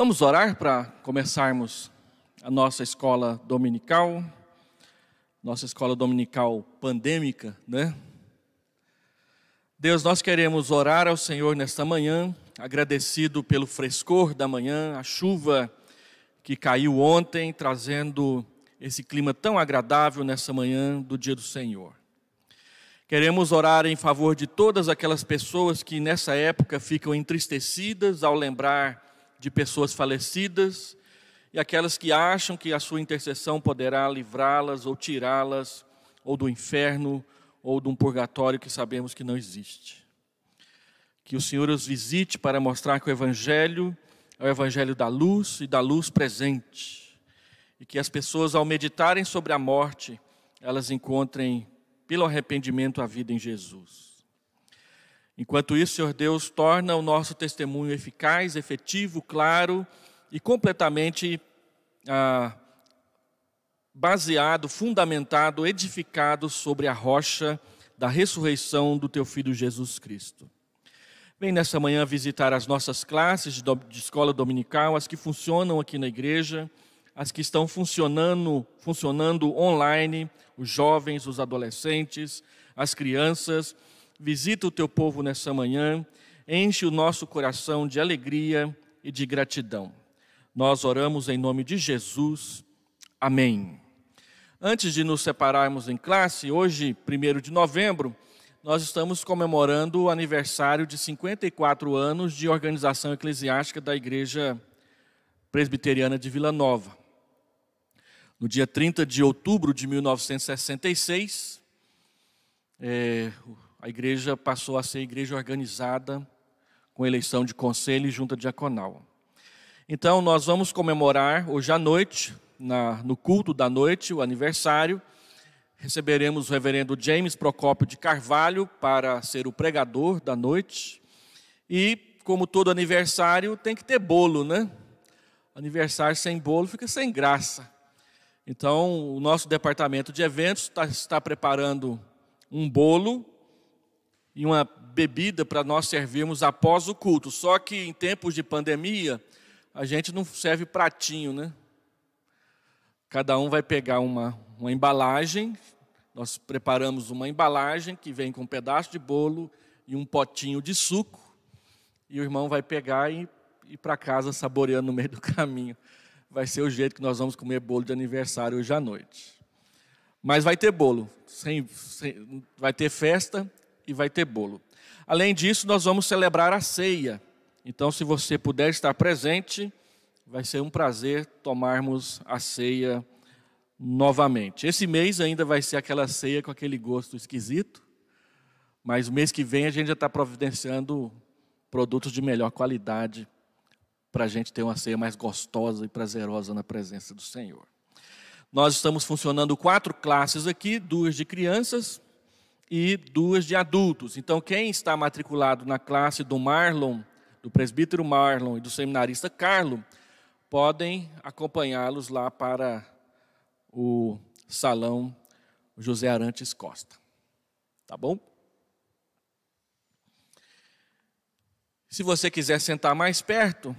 Vamos orar para começarmos a nossa escola dominical, nossa escola dominical pandêmica, né? Deus, nós queremos orar ao Senhor nesta manhã, agradecido pelo frescor da manhã, a chuva que caiu ontem, trazendo esse clima tão agradável nessa manhã do dia do Senhor. Queremos orar em favor de todas aquelas pessoas que nessa época ficam entristecidas ao lembrar de pessoas falecidas e aquelas que acham que a sua intercessão poderá livrá-las ou tirá-las ou do inferno ou de um purgatório que sabemos que não existe. Que o Senhor os visite para mostrar que o Evangelho é o Evangelho da luz e da luz presente. E que as pessoas, ao meditarem sobre a morte, elas encontrem, pelo arrependimento, a vida em Jesus. Enquanto isso, Senhor Deus, torna o nosso testemunho eficaz, efetivo, claro e completamente ah, baseado, fundamentado, edificado sobre a rocha da ressurreição do Teu Filho Jesus Cristo. Vem nessa manhã visitar as nossas classes de, de escola dominical, as que funcionam aqui na igreja, as que estão funcionando, funcionando online, os jovens, os adolescentes, as crianças visita o teu povo nessa manhã, enche o nosso coração de alegria e de gratidão. Nós oramos em nome de Jesus. Amém. Antes de nos separarmos em classe, hoje, 1 de novembro, nós estamos comemorando o aniversário de 54 anos de organização eclesiástica da Igreja Presbiteriana de Vila Nova. No dia 30 de outubro de 1966, é, a igreja passou a ser igreja organizada, com eleição de conselho e junta diaconal. Então, nós vamos comemorar hoje à noite, na, no culto da noite, o aniversário. Receberemos o reverendo James Procópio de Carvalho para ser o pregador da noite. E, como todo aniversário, tem que ter bolo, né? Aniversário sem bolo fica sem graça. Então, o nosso departamento de eventos está, está preparando um bolo e uma bebida para nós servirmos após o culto. Só que em tempos de pandemia, a gente não serve pratinho, né? Cada um vai pegar uma, uma embalagem, nós preparamos uma embalagem que vem com um pedaço de bolo e um potinho de suco, e o irmão vai pegar e ir para casa saboreando no meio do caminho. Vai ser o jeito que nós vamos comer bolo de aniversário hoje à noite. Mas vai ter bolo, sem, sem, vai ter festa, e vai ter bolo. Além disso, nós vamos celebrar a ceia. Então, se você puder estar presente, vai ser um prazer tomarmos a ceia novamente. Esse mês ainda vai ser aquela ceia com aquele gosto esquisito, mas o mês que vem a gente já está providenciando produtos de melhor qualidade para a gente ter uma ceia mais gostosa e prazerosa na presença do Senhor. Nós estamos funcionando quatro classes aqui, duas de crianças e duas de adultos. Então, quem está matriculado na classe do Marlon, do presbítero Marlon e do seminarista Carlo, podem acompanhá-los lá para o salão José Arantes Costa. Tá bom? Se você quiser sentar mais perto,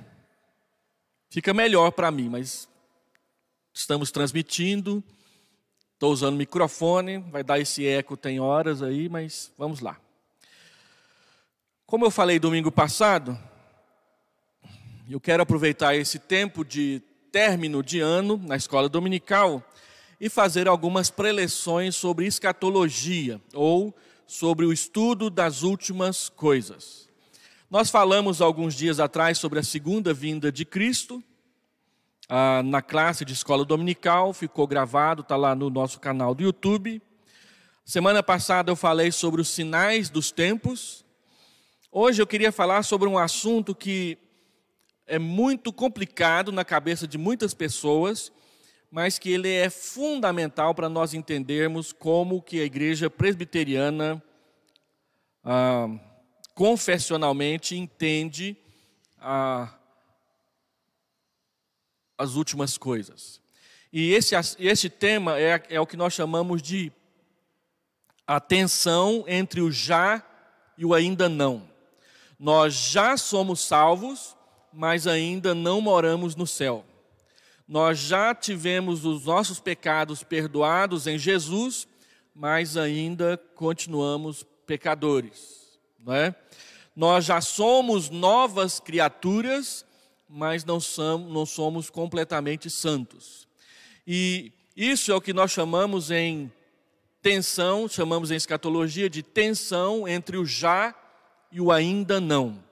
fica melhor para mim, mas estamos transmitindo. Estou usando microfone, vai dar esse eco, tem horas aí, mas vamos lá. Como eu falei domingo passado, eu quero aproveitar esse tempo de término de ano na escola dominical e fazer algumas preleções sobre escatologia ou sobre o estudo das últimas coisas. Nós falamos alguns dias atrás sobre a segunda vinda de Cristo, ah, na classe de escola dominical, ficou gravado, está lá no nosso canal do YouTube. Semana passada eu falei sobre os sinais dos tempos. Hoje eu queria falar sobre um assunto que é muito complicado na cabeça de muitas pessoas, mas que ele é fundamental para nós entendermos como que a igreja presbiteriana ah, confessionalmente entende a as últimas coisas. E esse, esse tema é, é o que nós chamamos de a tensão entre o já e o ainda não. Nós já somos salvos, mas ainda não moramos no céu. Nós já tivemos os nossos pecados perdoados em Jesus, mas ainda continuamos pecadores, não é? Nós já somos novas criaturas, mas não somos, não somos completamente santos. E isso é o que nós chamamos em tensão, chamamos em escatologia de tensão entre o já e o ainda não.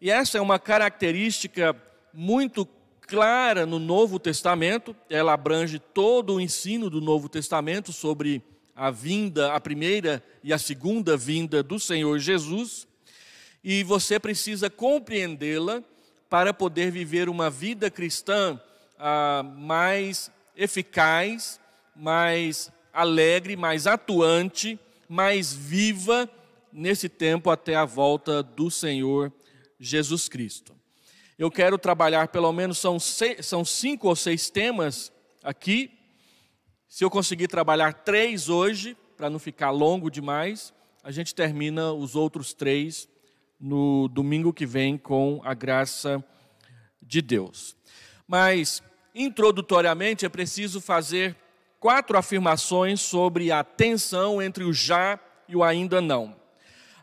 E essa é uma característica muito clara no Novo Testamento, ela abrange todo o ensino do Novo Testamento sobre a vinda, a primeira e a segunda vinda do Senhor Jesus, e você precisa compreendê-la para poder viver uma vida cristã ah, mais eficaz, mais alegre, mais atuante, mais viva nesse tempo até a volta do Senhor Jesus Cristo. Eu quero trabalhar pelo menos são, seis, são cinco ou seis temas aqui. Se eu conseguir trabalhar três hoje, para não ficar longo demais, a gente termina os outros três no domingo que vem com a graça de Deus. Mas, introdutoriamente, é preciso fazer quatro afirmações sobre a tensão entre o já e o ainda não.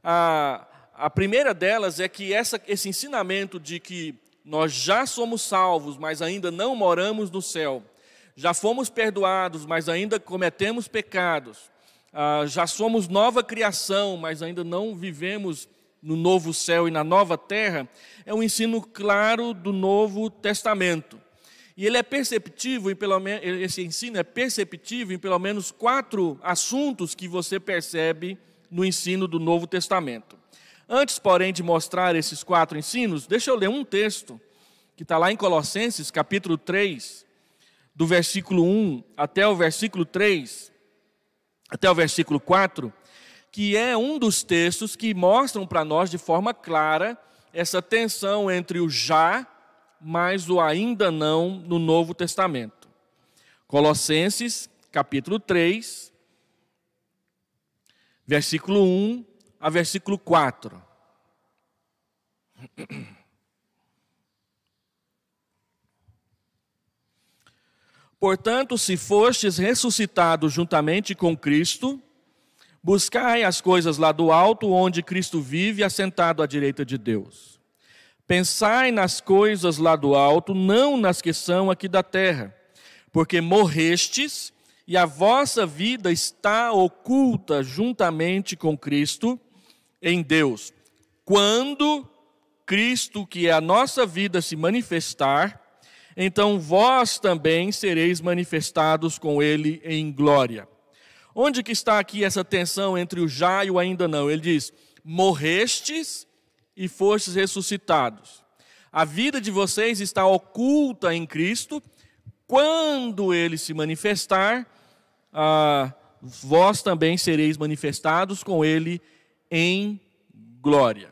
A, a primeira delas é que essa, esse ensinamento de que nós já somos salvos, mas ainda não moramos no céu, já fomos perdoados, mas ainda cometemos pecados, ah, já somos nova criação, mas ainda não vivemos no novo céu e na nova terra, é um ensino claro do Novo Testamento. E ele é perceptivo em pelo esse ensino é perceptível em pelo menos quatro assuntos que você percebe no ensino do Novo Testamento. Antes, porém, de mostrar esses quatro ensinos, deixa eu ler um texto que está lá em Colossenses, capítulo 3, do versículo 1 até o versículo 3, até o versículo 4, que é um dos textos que mostram para nós de forma clara essa tensão entre o já, mas o ainda não no Novo Testamento. Colossenses, capítulo 3, versículo 1 a versículo 4. Portanto, se fostes ressuscitados juntamente com Cristo, Buscai as coisas lá do alto, onde Cristo vive, assentado à direita de Deus. Pensai nas coisas lá do alto, não nas que são aqui da terra, porque morrestes e a vossa vida está oculta juntamente com Cristo em Deus. Quando Cristo, que é a nossa vida, se manifestar, então vós também sereis manifestados com Ele em glória. Onde que está aqui essa tensão entre o já e o ainda não? Ele diz: morrestes e fostes ressuscitados. A vida de vocês está oculta em Cristo. Quando ele se manifestar, ah, vós também sereis manifestados com ele em glória.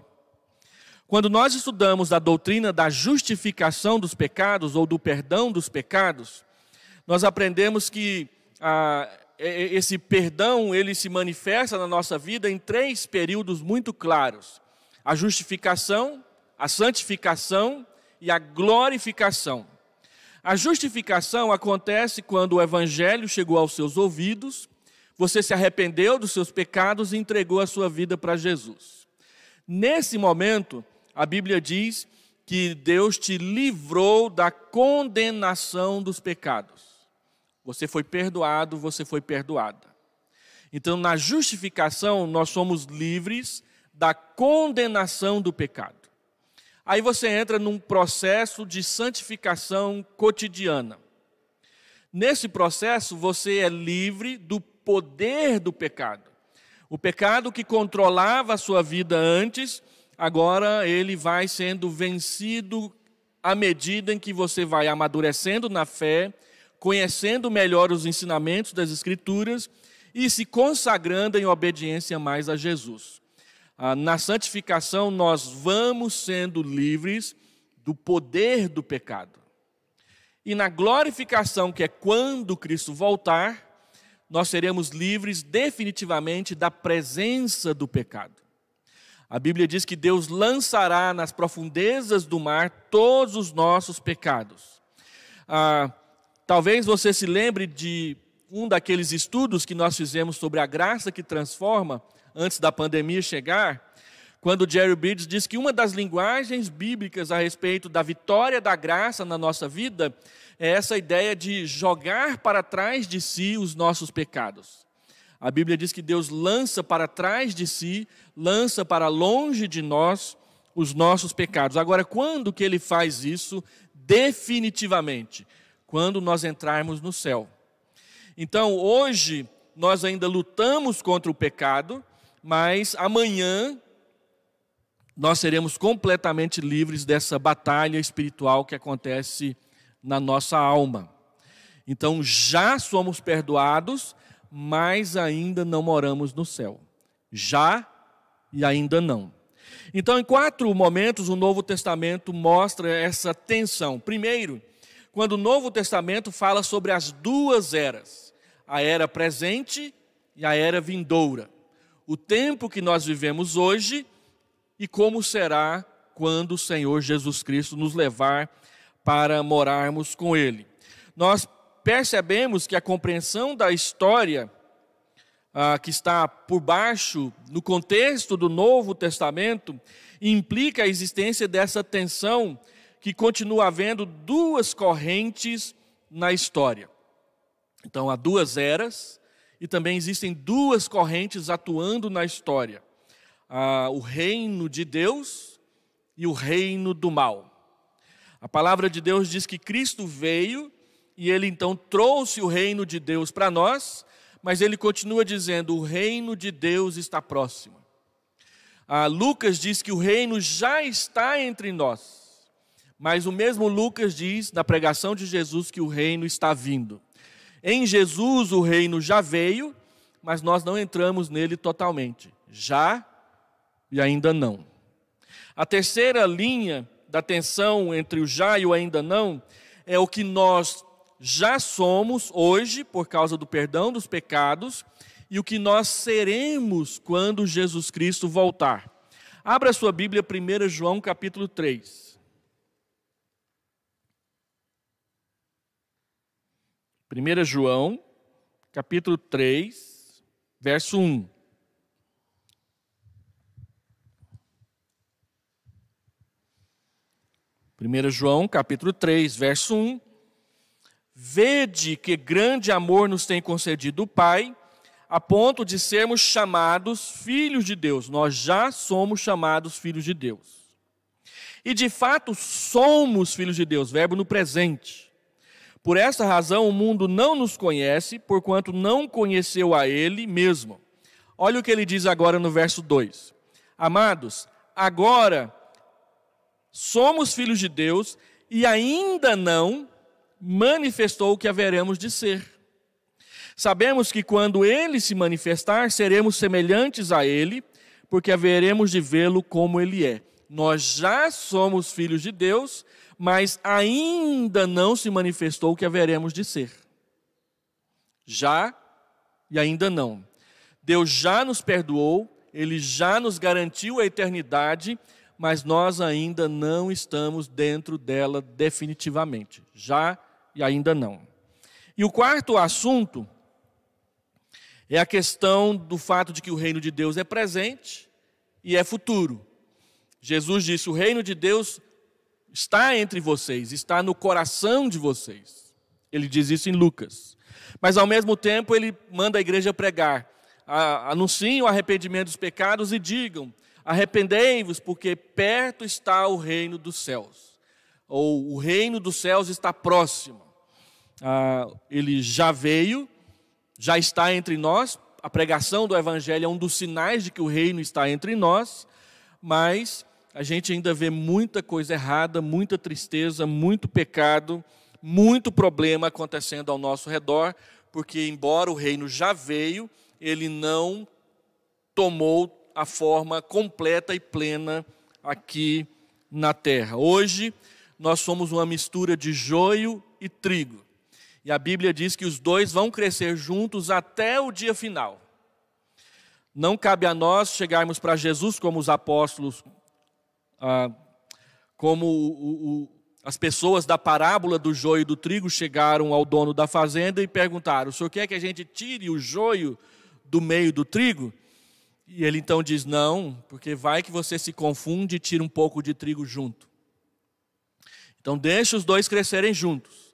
Quando nós estudamos a doutrina da justificação dos pecados ou do perdão dos pecados, nós aprendemos que ah, é, é, esse perdão ele se manifesta na nossa vida em três períodos muito claros: a justificação, a santificação e a glorificação. A justificação acontece quando o evangelho chegou aos seus ouvidos, você se arrependeu dos seus pecados e entregou a sua vida para Jesus. Nesse momento, a Bíblia diz que Deus te livrou da condenação dos pecados. Você foi perdoado, você foi perdoada. Então, na justificação, nós somos livres da condenação do pecado. Aí você entra num processo de santificação cotidiana. Nesse processo, você é livre do poder do pecado. O pecado que controlava a sua vida antes, agora ele vai sendo vencido à medida em que você vai amadurecendo na fé, conhecendo melhor os ensinamentos das Escrituras e se consagrando em obediência mais a Jesus. Ah, na santificação, nós vamos sendo livres do poder do pecado. E na glorificação, que é quando Cristo voltar, nós seremos livres definitivamente da presença do pecado. A Bíblia diz que Deus lançará nas profundezas do mar todos os nossos pecados. Ah, Talvez você se lembre de um daqueles estudos que nós fizemos sobre a graça que transforma, antes da pandemia chegar, quando Jerry Bridges diz que uma das linguagens bíblicas a respeito da vitória da graça na nossa vida é essa ideia de jogar para trás de si os nossos pecados. A Bíblia diz que Deus lança para trás de si, lança para longe de nós os nossos pecados. Agora, quando que ele faz isso definitivamente? quando nós entrarmos no céu. Então, hoje, nós ainda lutamos contra o pecado, mas amanhã nós seremos completamente livres dessa batalha espiritual que acontece na nossa alma. Então já somos perdoados, mas ainda não moramos no céu. Já e ainda não. Então, em quatro momentos, o Novo Testamento mostra essa tensão. Primeiro, quando o Novo Testamento fala sobre as duas eras, a era presente e a era vindoura. O tempo que nós vivemos hoje e como será quando o Senhor Jesus Cristo nos levar para morarmos com Ele. Nós percebemos que a compreensão da história ah, que está por baixo, no contexto do Novo Testamento, implica a existência dessa tensão que continua havendo duas correntes na história. Então, há duas eras e também existem duas correntes atuando na história: ah, o reino de Deus e o reino do mal. A palavra de Deus diz que Cristo veio e ele então trouxe o reino de Deus para nós, mas ele continua dizendo: o reino de Deus está próximo. Ah, Lucas diz que o reino já está entre nós. Mas o mesmo Lucas diz na pregação de Jesus que o reino está vindo. Em Jesus o reino já veio, mas nós não entramos nele totalmente. Já e ainda não. A terceira linha da tensão entre o já e o ainda não é o que nós já somos hoje por causa do perdão dos pecados e o que nós seremos quando Jesus Cristo voltar. Abra sua Bíblia 1 João capítulo 3. 1 João, capítulo 3, verso 1. Primeiro João, capítulo 3, verso 1. Vede que grande amor nos tem concedido o Pai, a ponto de sermos chamados filhos de Deus. Nós já somos chamados filhos de Deus. E de fato somos filhos de Deus, verbo no presente. Por essa razão o mundo não nos conhece, porquanto não conheceu a ele mesmo. Olha o que ele diz agora no verso 2. Amados, agora somos filhos de Deus e ainda não manifestou o que haveremos de ser. Sabemos que quando ele se manifestar, seremos semelhantes a ele, porque haveremos de vê-lo como ele é. Nós já somos filhos de Deus, mas ainda não se manifestou o que haveremos de ser. Já e ainda não. Deus já nos perdoou, ele já nos garantiu a eternidade, mas nós ainda não estamos dentro dela definitivamente. Já e ainda não. E o quarto assunto é a questão do fato de que o reino de Deus é presente e é futuro. Jesus disse: o reino de Deus está entre vocês, está no coração de vocês. Ele diz isso em Lucas. Mas ao mesmo tempo ele manda a igreja pregar: anunciem o arrependimento dos pecados e digam: arrependei-vos, porque perto está o reino dos céus. Ou o reino dos céus está próximo. Ah, ele já veio, já está entre nós. A pregação do evangelho é um dos sinais de que o reino está entre nós, mas a gente ainda vê muita coisa errada, muita tristeza, muito pecado, muito problema acontecendo ao nosso redor, porque embora o reino já veio, ele não tomou a forma completa e plena aqui na terra. Hoje nós somos uma mistura de joio e trigo. E a Bíblia diz que os dois vão crescer juntos até o dia final. Não cabe a nós chegarmos para Jesus como os apóstolos, ah, como o, o, as pessoas da parábola do joio e do trigo chegaram ao dono da fazenda e perguntaram: O senhor quer que a gente tire o joio do meio do trigo? E ele então diz: Não, porque vai que você se confunde e tira um pouco de trigo junto. Então, deixe os dois crescerem juntos.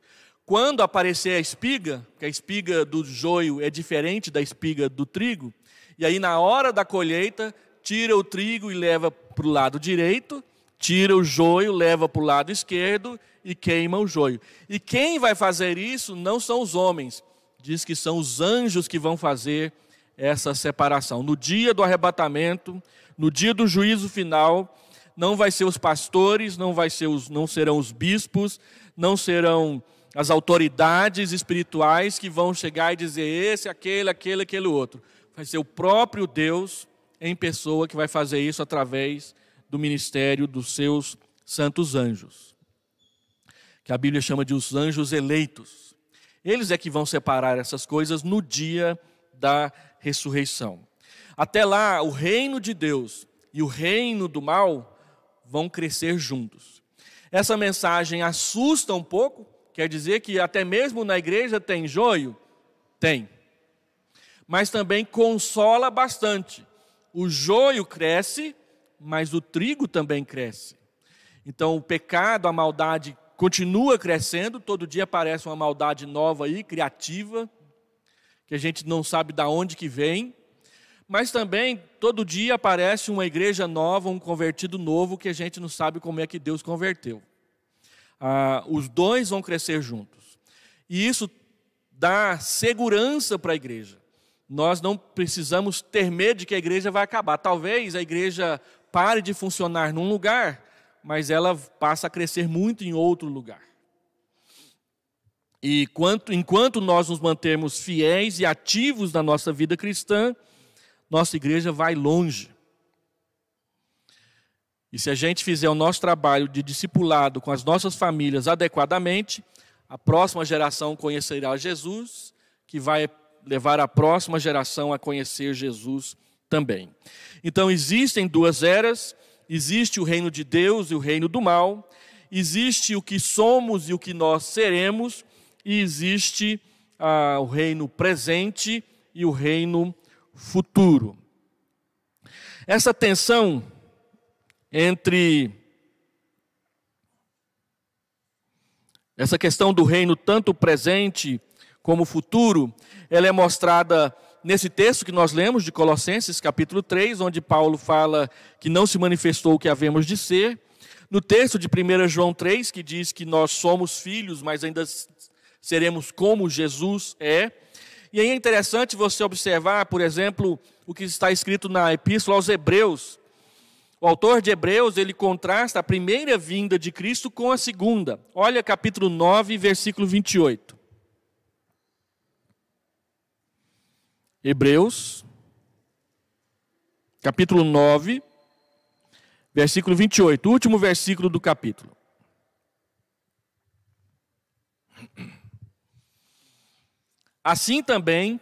Quando aparecer a espiga, que a espiga do joio é diferente da espiga do trigo, e aí na hora da colheita, tira o trigo e leva para o lado direito, tira o joio, leva para o lado esquerdo e queima o joio. E quem vai fazer isso não são os homens, diz que são os anjos que vão fazer essa separação. No dia do arrebatamento, no dia do juízo final, não vai ser os pastores, não vai ser os, não serão os bispos, não serão as autoridades espirituais que vão chegar e dizer esse, aquele, aquele, aquele outro. Vai ser o próprio Deus em pessoa que vai fazer isso através do ministério dos seus santos anjos, que a Bíblia chama de os anjos eleitos. Eles é que vão separar essas coisas no dia da ressurreição. Até lá, o reino de Deus e o reino do mal vão crescer juntos. Essa mensagem assusta um pouco, quer dizer que até mesmo na igreja tem joio? Tem. Mas também consola bastante, o joio cresce, mas o trigo também cresce. Então o pecado, a maldade continua crescendo, todo dia aparece uma maldade nova e criativa, que a gente não sabe de onde que vem. Mas também todo dia aparece uma igreja nova, um convertido novo que a gente não sabe como é que Deus converteu. Ah, os dois vão crescer juntos. E isso dá segurança para a igreja nós não precisamos ter medo de que a igreja vai acabar. Talvez a igreja pare de funcionar num lugar, mas ela passa a crescer muito em outro lugar. E quanto, enquanto nós nos mantermos fiéis e ativos na nossa vida cristã, nossa igreja vai longe. E se a gente fizer o nosso trabalho de discipulado com as nossas famílias adequadamente, a próxima geração conhecerá Jesus, que vai levar a próxima geração a conhecer Jesus também. Então, existem duas eras: existe o reino de Deus e o reino do mal, existe o que somos e o que nós seremos, e existe ah, o reino presente e o reino futuro. Essa tensão entre essa questão do reino tanto presente como futuro, ela é mostrada nesse texto que nós lemos de Colossenses, capítulo 3, onde Paulo fala que não se manifestou o que havemos de ser. No texto de 1 João 3, que diz que nós somos filhos, mas ainda seremos como Jesus é. E aí é interessante você observar, por exemplo, o que está escrito na Epístola aos Hebreus. O autor de Hebreus, ele contrasta a primeira vinda de Cristo com a segunda. Olha capítulo 9, versículo 28. Hebreus, capítulo 9, versículo 28, último versículo do capítulo. Assim também,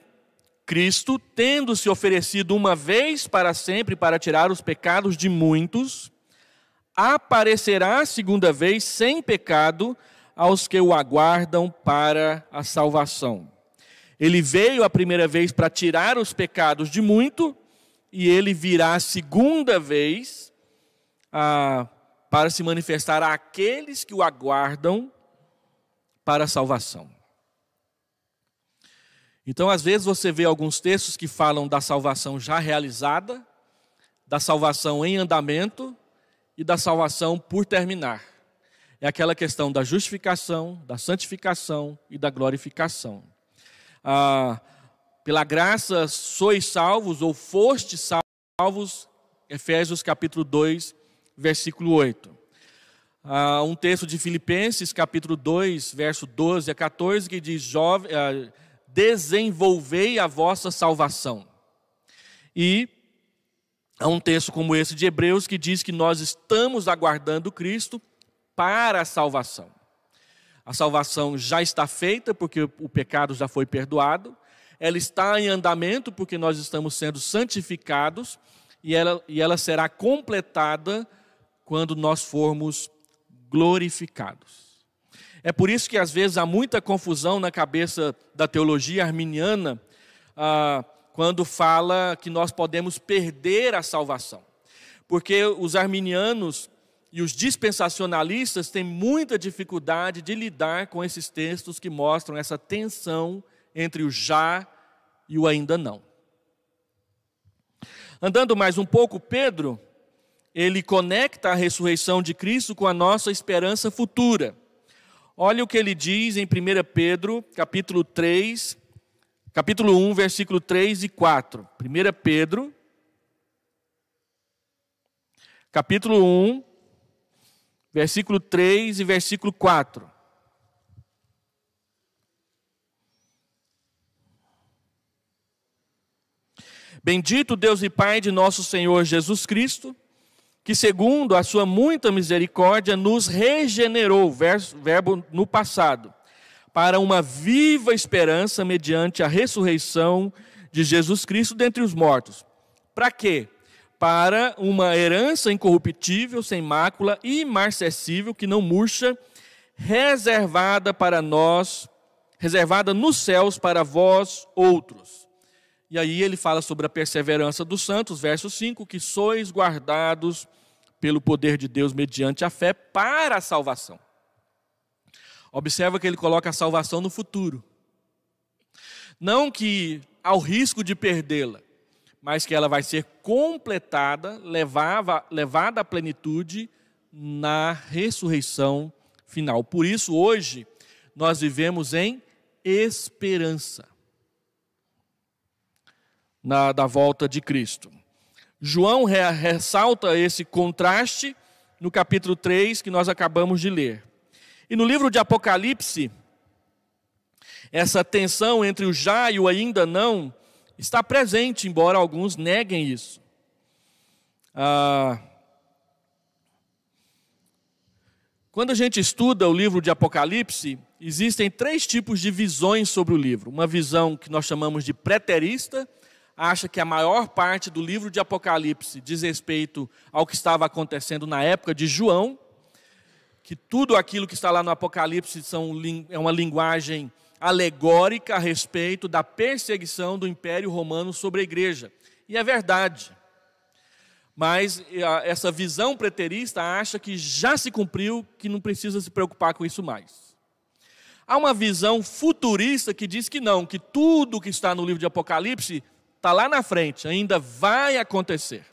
Cristo, tendo se oferecido uma vez para sempre para tirar os pecados de muitos, aparecerá segunda vez sem pecado aos que o aguardam para a salvação. Ele veio a primeira vez para tirar os pecados de muito, e ele virá a segunda vez a, para se manifestar àqueles que o aguardam para a salvação. Então, às vezes, você vê alguns textos que falam da salvação já realizada, da salvação em andamento e da salvação por terminar. É aquela questão da justificação, da santificação e da glorificação ah, pela graça sois salvos ou foste salvos, Efésios capítulo 2, versículo 8. Ah, um texto de Filipenses capítulo 2, verso 12 a 14, que diz: Jove, ah, desenvolvei a vossa salvação. E há um texto como esse de Hebreus que diz que nós estamos aguardando Cristo para a salvação. A salvação já está feita, porque o pecado já foi perdoado. Ela está em andamento, porque nós estamos sendo santificados. E ela, e ela será completada quando nós formos glorificados. É por isso que às vezes há muita confusão na cabeça da teologia arminiana ah, quando fala que nós podemos perder a salvação. Porque os arminianos e os dispensacionalistas têm muita dificuldade de lidar com esses textos que mostram essa tensão entre o já e o ainda não. Andando mais um pouco, Pedro, ele conecta a ressurreição de Cristo com a nossa esperança futura. Olha o que ele diz em 1 Pedro, capítulo 3, capítulo 1, versículo 3 e 4. 1 Pedro, capítulo 1, versículo 3 e versículo 4. Bendito Deus e Pai de nosso Senhor Jesus Cristo, que segundo a sua muita misericórdia nos regenerou, verbo no passado, para uma viva esperança mediante a ressurreição de Jesus Cristo dentre os mortos. Para quê? para uma herança incorruptível, sem mácula, imarcessível, que não murcha, reservada para nós, reservada nos céus para vós outros. E aí ele fala sobre a perseverança dos santos, verso 5, que sois guardados pelo poder de Deus mediante a fé para a salvação. Observa que ele coloca a salvação no futuro. Não que ao risco de perdê-la, mas que ela vai ser completada, levava, levada à plenitude na ressurreição final. Por isso, hoje, nós vivemos em esperança na, da volta de Cristo. João re, ressalta esse contraste no capítulo 3 que nós acabamos de ler. E no livro de Apocalipse, essa tensão entre o já e o ainda não está presente, embora alguns neguem isso. Ah, quando a gente estuda o livro de Apocalipse, existem três tipos de visões sobre o livro. Uma visão que nós chamamos de preterista, acha que a maior parte do livro de Apocalipse diz respeito ao que estava acontecendo na época de João, que tudo aquilo que está lá no Apocalipse são, é uma linguagem alegórica a respeito da perseguição do Império Romano sobre a igreja. E é verdade. Mas essa visão preterista acha que já se cumpriu, que não precisa se preocupar com isso mais. Há uma visão futurista que diz que não, que tudo que está no livro de Apocalipse está lá na frente, ainda vai acontecer.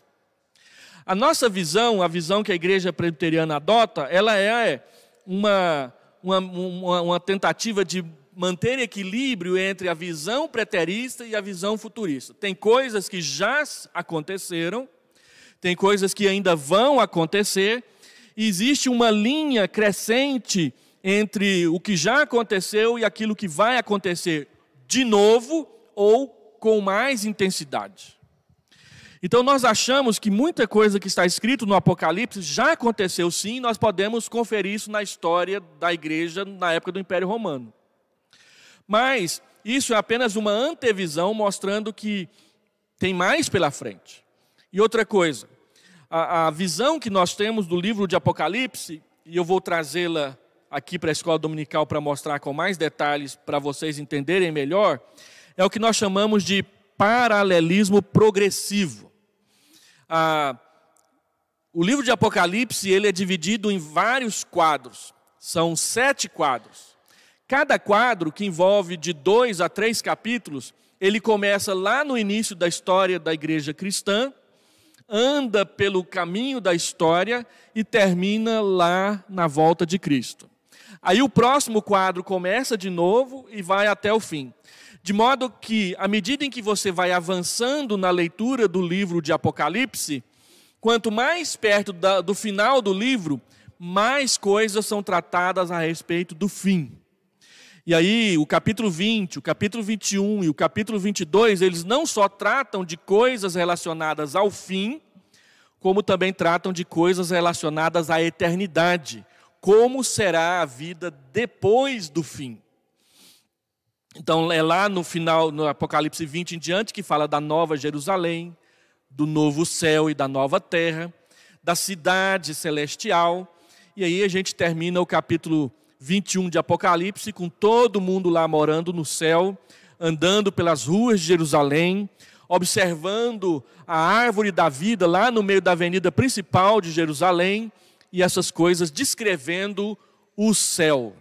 A nossa visão, a visão que a igreja presbiteriana adota, ela é uma, uma, uma, uma tentativa de manter equilíbrio entre a visão preterista e a visão futurista. Tem coisas que já aconteceram, tem coisas que ainda vão acontecer, existe uma linha crescente entre o que já aconteceu e aquilo que vai acontecer de novo ou com mais intensidade. Então nós achamos que muita coisa que está escrito no Apocalipse já aconteceu sim, nós podemos conferir isso na história da igreja na época do Império Romano. Mas isso é apenas uma antevisão mostrando que tem mais pela frente. E outra coisa, a, a visão que nós temos do livro de Apocalipse, e eu vou trazê-la aqui para a escola dominical para mostrar com mais detalhes para vocês entenderem melhor, é o que nós chamamos de paralelismo progressivo. o livro de Apocalipse ele é dividido em vários quadros. São sete quadros. Cada quadro, que envolve de dois a três capítulos, ele começa lá no início da história da igreja cristã, anda pelo caminho da história e termina lá na volta de Cristo. Aí o próximo quadro começa de novo e vai até o fim. De modo que, à medida em que você vai avançando na leitura do livro de Apocalipse, quanto mais perto do final do livro, mais coisas são tratadas a respeito do fim. E aí, o capítulo 20, o capítulo 21 e o capítulo 22, eles não só tratam de coisas relacionadas ao fim, como também tratam de coisas relacionadas à eternidade. Como será a vida depois do fim? Então, é lá no final, no Apocalipse 20 em diante, que fala da nova Jerusalém, do novo céu e da nova terra, da cidade celestial. E aí a gente termina o capítulo 21 de Apocalipse, com todo mundo lá morando no céu, andando pelas ruas de Jerusalém, observando a árvore da vida lá no meio da avenida principal de Jerusalém e essas coisas descrevendo o céu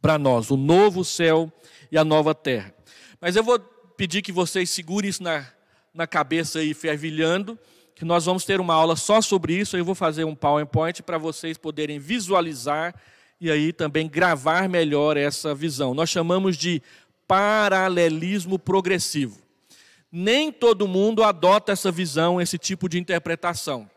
para nós, o novo céu e a nova terra. Mas eu vou pedir que vocês segurem isso na, na cabeça aí, fervilhando, que nós vamos ter uma aula só sobre isso. Eu vou fazer um PowerPoint para vocês poderem visualizar e aí também gravar melhor essa visão. Nós chamamos de paralelismo progressivo. Nem todo mundo adota essa visão, esse tipo de interpretação,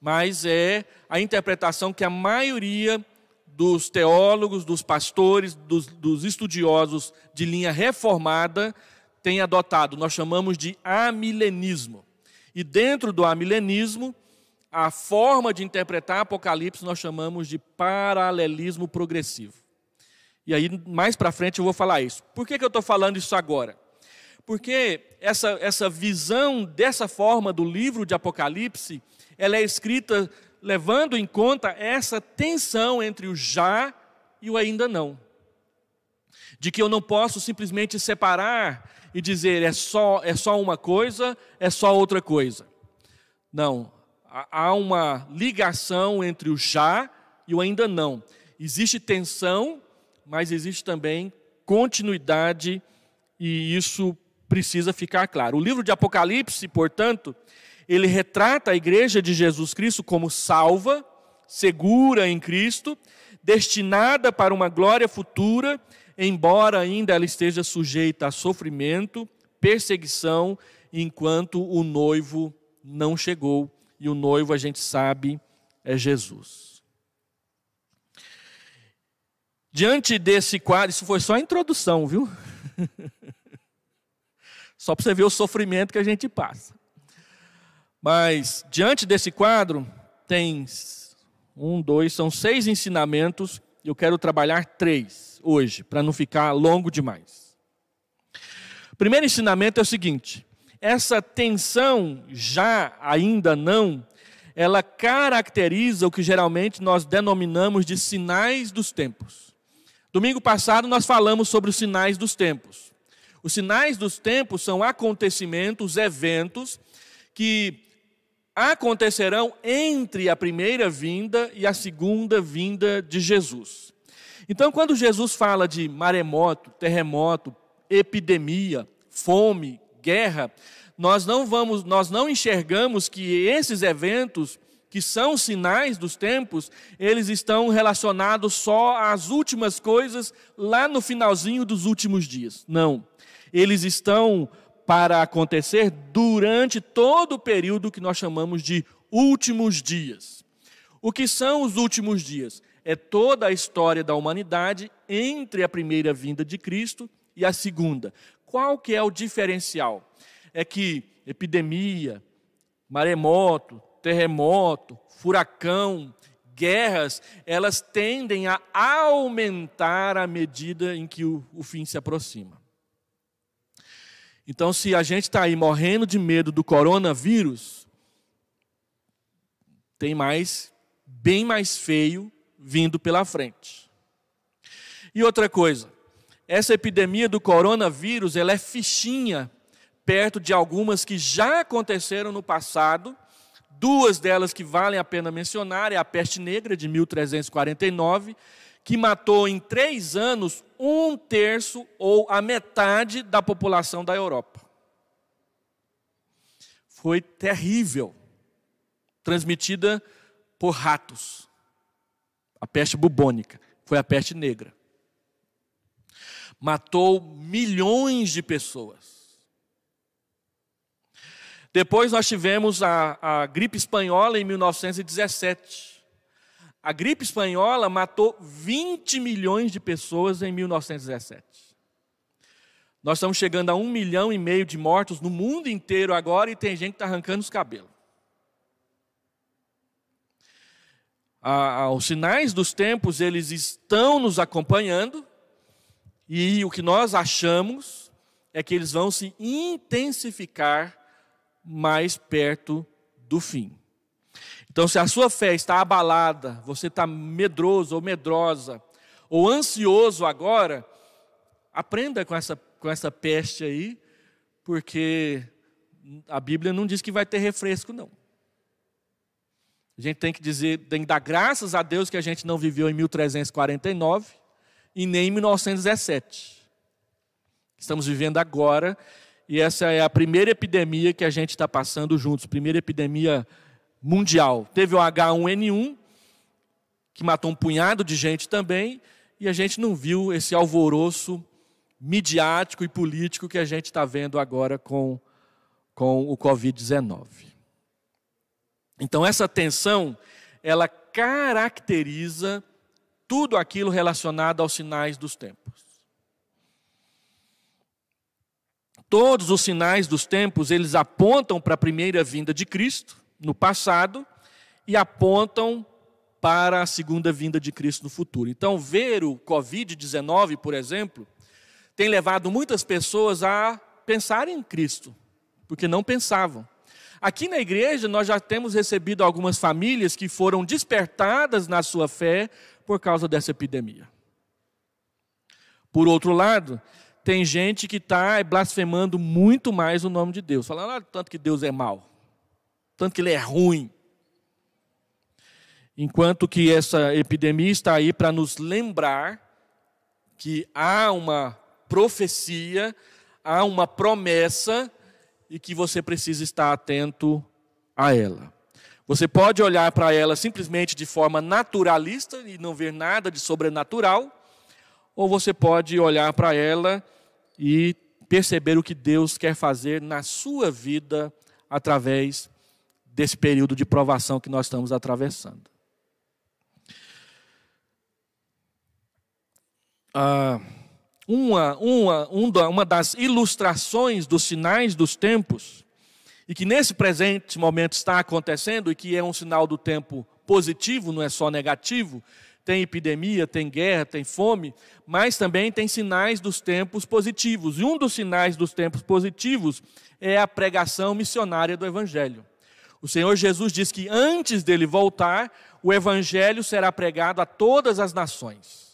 mas é a interpretação que a maioria dos teólogos, dos pastores, dos, dos estudiosos de linha reformada tem adotado. Nós chamamos de amilenismo. E dentro do amilenismo, a forma de interpretar Apocalipse nós chamamos de paralelismo progressivo. E aí, mais para frente, eu vou falar isso. Por que, que eu estou falando isso agora? Porque essa, essa visão dessa forma do livro de Apocalipse, ela é escrita levando em conta essa tensão entre o já e o ainda não. De que eu não posso simplesmente separar e dizer é só, é só uma coisa, é só outra coisa. Não, há uma ligação entre o já e o ainda não. Existe tensão, mas existe também continuidade e isso precisa ficar claro. O livro de Apocalipse, portanto, ele retrata a igreja de Jesus Cristo como salva, segura em Cristo, destinada para uma glória futura, embora ainda ela esteja sujeita a sofrimento, perseguição, enquanto o noivo não chegou e o noivo, a gente sabe, é Jesus. Diante desse quadro, isso foi só a introdução, viu? Só para você ver o sofrimento que a gente passa. Mas, diante desse quadro, tem um, dois, são seis ensinamentos. e Eu quero trabalhar três hoje, para não ficar longo demais. primeiro ensinamento é o seguinte: essa tensão, já ainda não, ela caracteriza o que geralmente nós denominamos de sinais dos tempos. Domingo passado nós falamos sobre os sinais dos tempos. Os sinais dos tempos são acontecimentos, eventos que acontecerão entre a primeira vinda e a segunda vinda de Jesus. Então, quando Jesus fala de maremoto, terremoto, epidemia, fome, guerra, nós não vamos, nós não enxergamos que esses eventos que são sinais dos tempos, eles estão relacionados só às últimas coisas lá no finalzinho dos últimos dias. Não. Eles estão para acontecer durante todo o período que nós chamamos de últimos dias. O que são os últimos dias? É toda a história da humanidade entre a primeira vinda de Cristo e a segunda qual que é o diferencial? É que epidemia, maremoto, terremoto, furacão, guerras, elas tendem a aumentar à medida em que o, o fim se aproxima. Então, se a gente está aí morrendo de medo do coronavírus, tem mais, bem mais feio vindo pela frente. E outra coisa, essa epidemia do coronavírus, ela é fichinha perto de algumas que já aconteceram no passado. Duas delas que valem a pena mencionar é a peste negra de 1349, que matou em três anos um terço ou a metade da população da Europa. Foi terrível, transmitida por ratos. A peste bubônica foi a peste negra matou milhões de pessoas. Depois nós tivemos a, a gripe espanhola em 1917. A gripe espanhola matou 20 milhões de pessoas em 1917. Nós estamos chegando a um milhão e meio de mortos no mundo inteiro agora e tem gente que está arrancando os cabelos. Ah, os sinais dos tempos, eles estão nos acompanhando. E o que nós achamos é que eles vão se intensificar mais perto do fim. Então, se a sua fé está abalada, você está medroso ou medrosa, ou ansioso agora, aprenda com essa, com essa peste aí, porque a Bíblia não diz que vai ter refresco, não. A gente tem que dizer, tem que dar graças a Deus que a gente não viveu em 1349, e nem em 1917. Estamos vivendo agora e essa é a primeira epidemia que a gente está passando juntos, primeira epidemia mundial. Teve o H1N1, que matou um punhado de gente também, e a gente não viu esse alvoroço midiático e político que a gente está vendo agora com, com o Covid-19. Então, essa tensão, ela caracteriza tudo aquilo relacionado aos sinais dos tempos. Todos os sinais dos tempos, eles apontam para a primeira vinda de Cristo no passado e apontam para a segunda vinda de Cristo no futuro. Então, ver o COVID-19, por exemplo, tem levado muitas pessoas a pensar em Cristo, porque não pensavam. Aqui na igreja, nós já temos recebido algumas famílias que foram despertadas na sua fé por causa dessa epidemia. Por outro lado, tem gente que está blasfemando muito mais o nome de Deus, falando ah, tanto que Deus é mau, tanto que ele é ruim. Enquanto que essa epidemia está aí para nos lembrar que há uma profecia, há uma promessa e que você precisa estar atento a ela. Você pode olhar para ela simplesmente de forma naturalista e não ver nada de sobrenatural, ou você pode olhar para ela e perceber o que Deus quer fazer na sua vida através desse período de provação que nós estamos atravessando. Ah, uma, uma, uma das ilustrações dos sinais dos tempos e que nesse presente momento está acontecendo e que é um sinal do tempo positivo, não é só negativo. Tem epidemia, tem guerra, tem fome, mas também tem sinais dos tempos positivos. E um dos sinais dos tempos positivos é a pregação missionária do Evangelho. O Senhor Jesus diz que antes dele voltar, o Evangelho será pregado a todas as nações.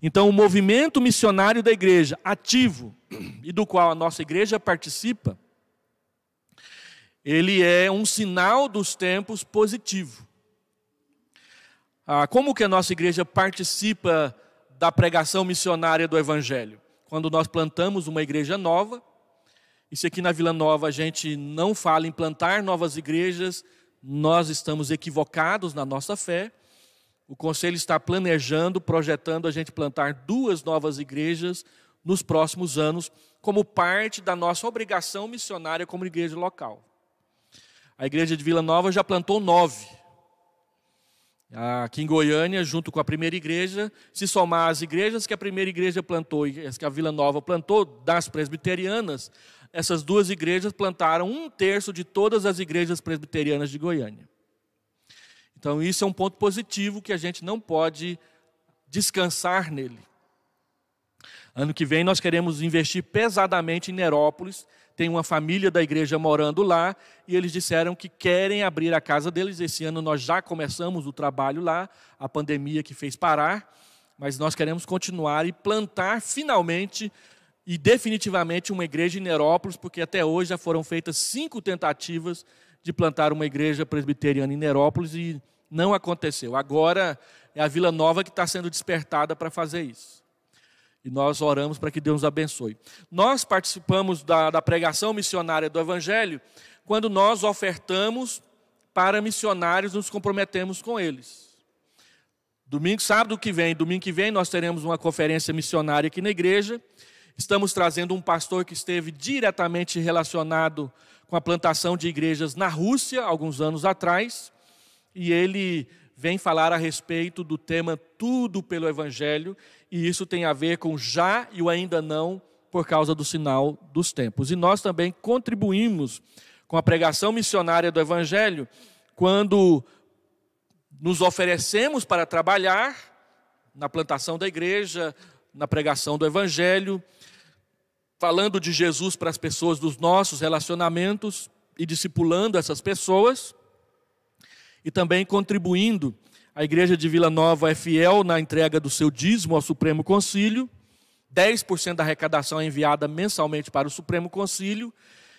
Então, o movimento missionário da igreja, ativo, e do qual a nossa igreja participa, ele é um sinal dos tempos positivo. Ah, como que a nossa igreja participa da pregação missionária do Evangelho? Quando nós plantamos uma igreja nova, e se aqui na Vila Nova a gente não fala em plantar novas igrejas, nós estamos equivocados na nossa fé. O conselho está planejando, projetando a gente plantar duas novas igrejas nos próximos anos, como parte da nossa obrigação missionária como igreja local. A igreja de Vila Nova já plantou nove. Aqui em Goiânia, junto com a primeira igreja, se somar as igrejas que a primeira igreja plantou e as que a Vila Nova plantou, das presbiterianas, essas duas igrejas plantaram um terço de todas as igrejas presbiterianas de Goiânia. Então, isso é um ponto positivo que a gente não pode descansar nele. Ano que vem, nós queremos investir pesadamente em Nerópolis, tem uma família da igreja morando lá e eles disseram que querem abrir a casa deles. Esse ano nós já começamos o trabalho lá, a pandemia que fez parar, mas nós queremos continuar e plantar finalmente e definitivamente uma igreja em Nerópolis, porque até hoje já foram feitas cinco tentativas de plantar uma igreja presbiteriana em Nerópolis e não aconteceu. Agora é a Vila Nova que está sendo despertada para fazer isso. E nós oramos para que Deus nos abençoe. Nós participamos da, da pregação missionária do Evangelho quando nós ofertamos para missionários, nos comprometemos com eles. Domingo, sábado que vem, domingo que vem, nós teremos uma conferência missionária aqui na igreja. Estamos trazendo um pastor que esteve diretamente relacionado com a plantação de igrejas na Rússia, alguns anos atrás, e ele vem falar a respeito do tema Tudo pelo Evangelho, e isso tem a ver com já e o ainda não, por causa do sinal dos tempos. E nós também contribuímos com a pregação missionária do Evangelho quando nos oferecemos para trabalhar na plantação da igreja, na pregação do Evangelho, falando de Jesus para as pessoas dos nossos relacionamentos e discipulando essas pessoas, e também contribuindo a igreja de Vila Nova é fiel na entrega do seu dízimo ao Supremo Concílio. 10% da arrecadação é enviada mensalmente para o Supremo Concílio.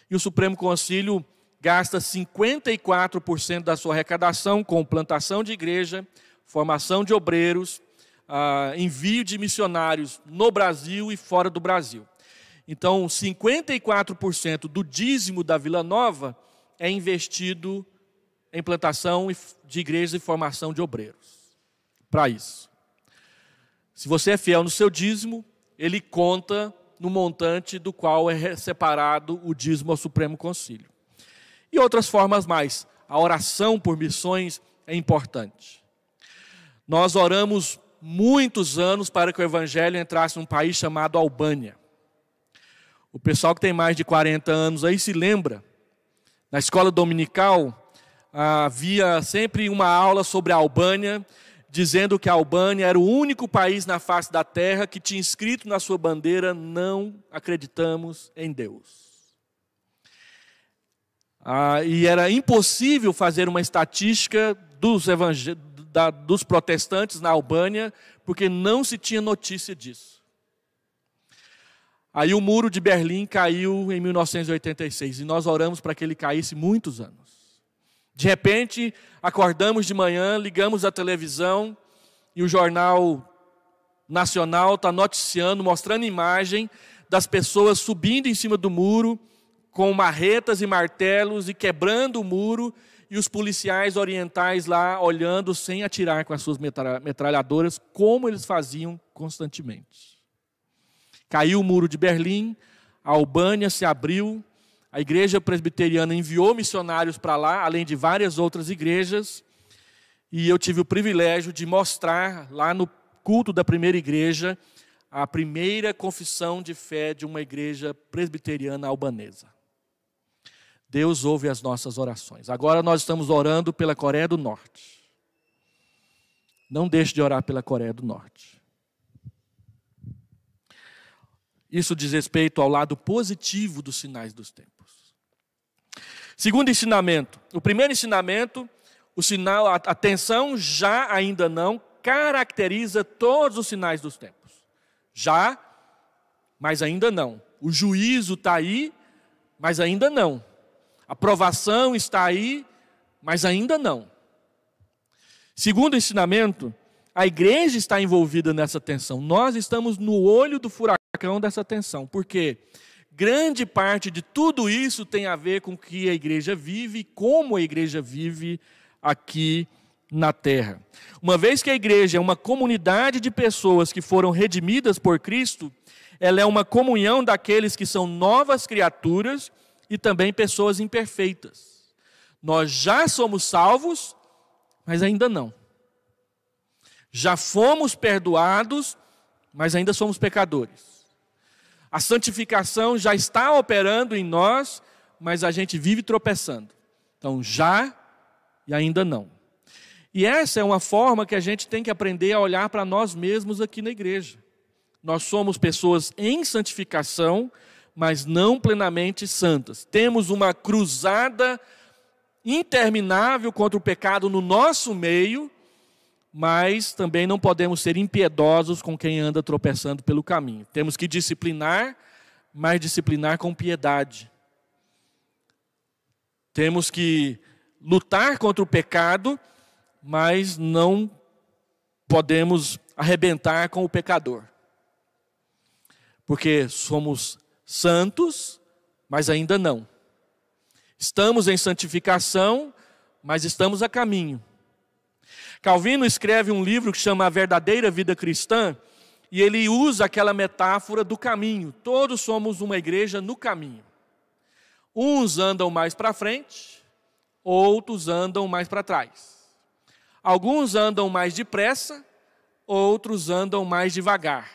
E o Supremo Concílio gasta 54% da sua arrecadação com plantação de igreja, formação de obreiros, ah, envio de missionários no Brasil e fora do Brasil. Então, 54% do dízimo da Vila Nova é investido a implantação de igrejas e formação de obreiros. Para isso. Se você é fiel no seu dízimo, ele conta no montante do qual é separado o dízimo ao Supremo Concílio. E outras formas mais. A oração por missões é importante. Nós oramos muitos anos para que o evangelho entrasse num país chamado Albânia. O pessoal que tem mais de 40 anos aí se lembra, na escola dominical, ah, havia sempre uma aula sobre a Albânia, dizendo que a Albânia era o único país na face da terra que tinha escrito na sua bandeira: Não acreditamos em Deus. Ah, e era impossível fazer uma estatística dos, evangel... da, dos protestantes na Albânia, porque não se tinha notícia disso. Aí o muro de Berlim caiu em 1986 e nós oramos para que ele caísse muitos anos. De repente, acordamos de manhã, ligamos a televisão e o jornal nacional está noticiando, mostrando imagem das pessoas subindo em cima do muro com marretas e martelos e quebrando o muro e os policiais orientais lá olhando sem atirar com as suas metralhadoras, como eles faziam constantemente. Caiu o muro de Berlim, a Albânia se abriu, a igreja presbiteriana enviou missionários para lá, além de várias outras igrejas, e eu tive o privilégio de mostrar lá no culto da primeira igreja a primeira confissão de fé de uma igreja presbiteriana albanesa. Deus ouve as nossas orações. Agora nós estamos orando pela Coreia do Norte. Não deixe de orar pela Coreia do Norte. Isso diz respeito ao lado positivo dos sinais dos tempos. Segundo ensinamento, o primeiro ensinamento, o sinal, a atenção já ainda não caracteriza todos os sinais dos tempos. Já, mas ainda não. O juízo está aí, mas ainda não. A provação está aí, mas ainda não. Segundo ensinamento, a igreja está envolvida nessa tensão. Nós estamos no olho do furacão dessa tensão. Por quê? Porque grande parte de tudo isso tem a ver com o que a igreja vive, como a igreja vive aqui na terra. Uma vez que a igreja é uma comunidade de pessoas que foram redimidas por Cristo, ela é uma comunhão daqueles que são novas criaturas e também pessoas imperfeitas. Nós já somos salvos, mas ainda não. Já fomos perdoados, mas ainda somos pecadores. A santificação já está operando em nós, mas a gente vive tropeçando. Então, já e ainda não. E essa é uma forma que a gente tem que aprender a olhar para nós mesmos aqui na igreja. Nós somos pessoas em santificação, mas não plenamente santas. Temos uma cruzada interminável contra o pecado no nosso meio mas também não podemos ser impiedosos com quem anda tropeçando pelo caminho. Temos que disciplinar, mas disciplinar com piedade. Temos que lutar contra o pecado, mas não podemos arrebentar com o pecador. Porque somos santos, mas ainda não. Estamos em santificação, mas estamos a caminho. Calvino escreve um livro que chama A Verdadeira Vida Cristã, e ele usa aquela metáfora do caminho. Todos somos uma igreja no caminho. Uns andam mais para frente, outros andam mais para trás. Alguns andam mais depressa, outros andam mais devagar.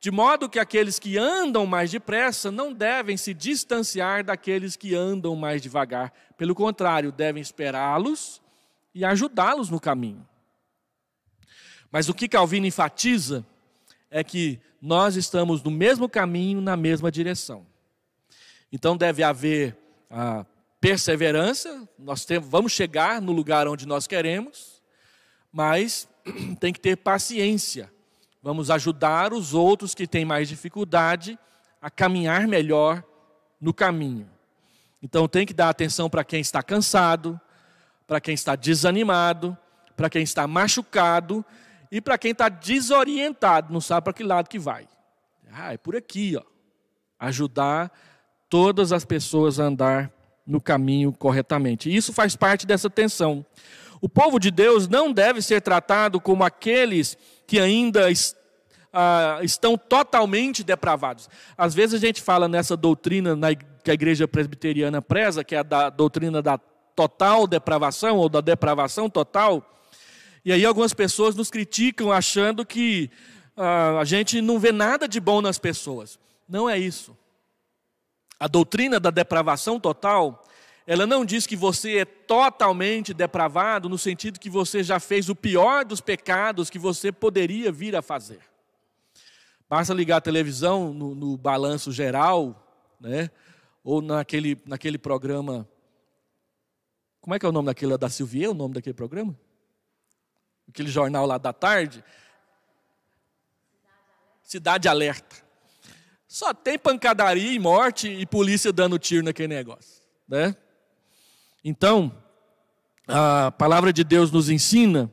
De modo que aqueles que andam mais depressa não devem se distanciar daqueles que andam mais devagar. Pelo contrário, devem esperá-los e ajudá-los no caminho. Mas o que Calvino enfatiza é que nós estamos no mesmo caminho, na mesma direção. Então deve haver a ah, perseverança, nós temos, vamos chegar no lugar onde nós queremos, mas tem que ter paciência. Vamos ajudar os outros que têm mais dificuldade a caminhar melhor no caminho. Então tem que dar atenção para quem está cansado, para quem está desanimado, para quem está machucado e para quem está desorientado, não sabe para que lado que vai. Ah, é por aqui, ó. Ajudar todas as pessoas a andar no caminho corretamente. E isso faz parte dessa tensão. O povo de Deus não deve ser tratado como aqueles que ainda ah, estão totalmente depravados. Às vezes a gente fala nessa doutrina que a igreja presbiteriana preza, que é a da doutrina da total depravação ou da depravação total. E aí algumas pessoas nos criticam achando que ah, a gente não vê nada de bom nas pessoas. Não é isso. A doutrina da depravação total, ela não diz que você é totalmente depravado no sentido que você já fez o pior dos pecados que você poderia vir a fazer. Basta ligar a televisão no, no balanço geral, né? ou naquele, naquele programa como é que é o nome daquele da Silvia? o nome daquele programa? Aquele jornal lá da tarde? Cidade Alerta. Só tem pancadaria e morte e polícia dando tiro naquele negócio, né? Então, a palavra de Deus nos ensina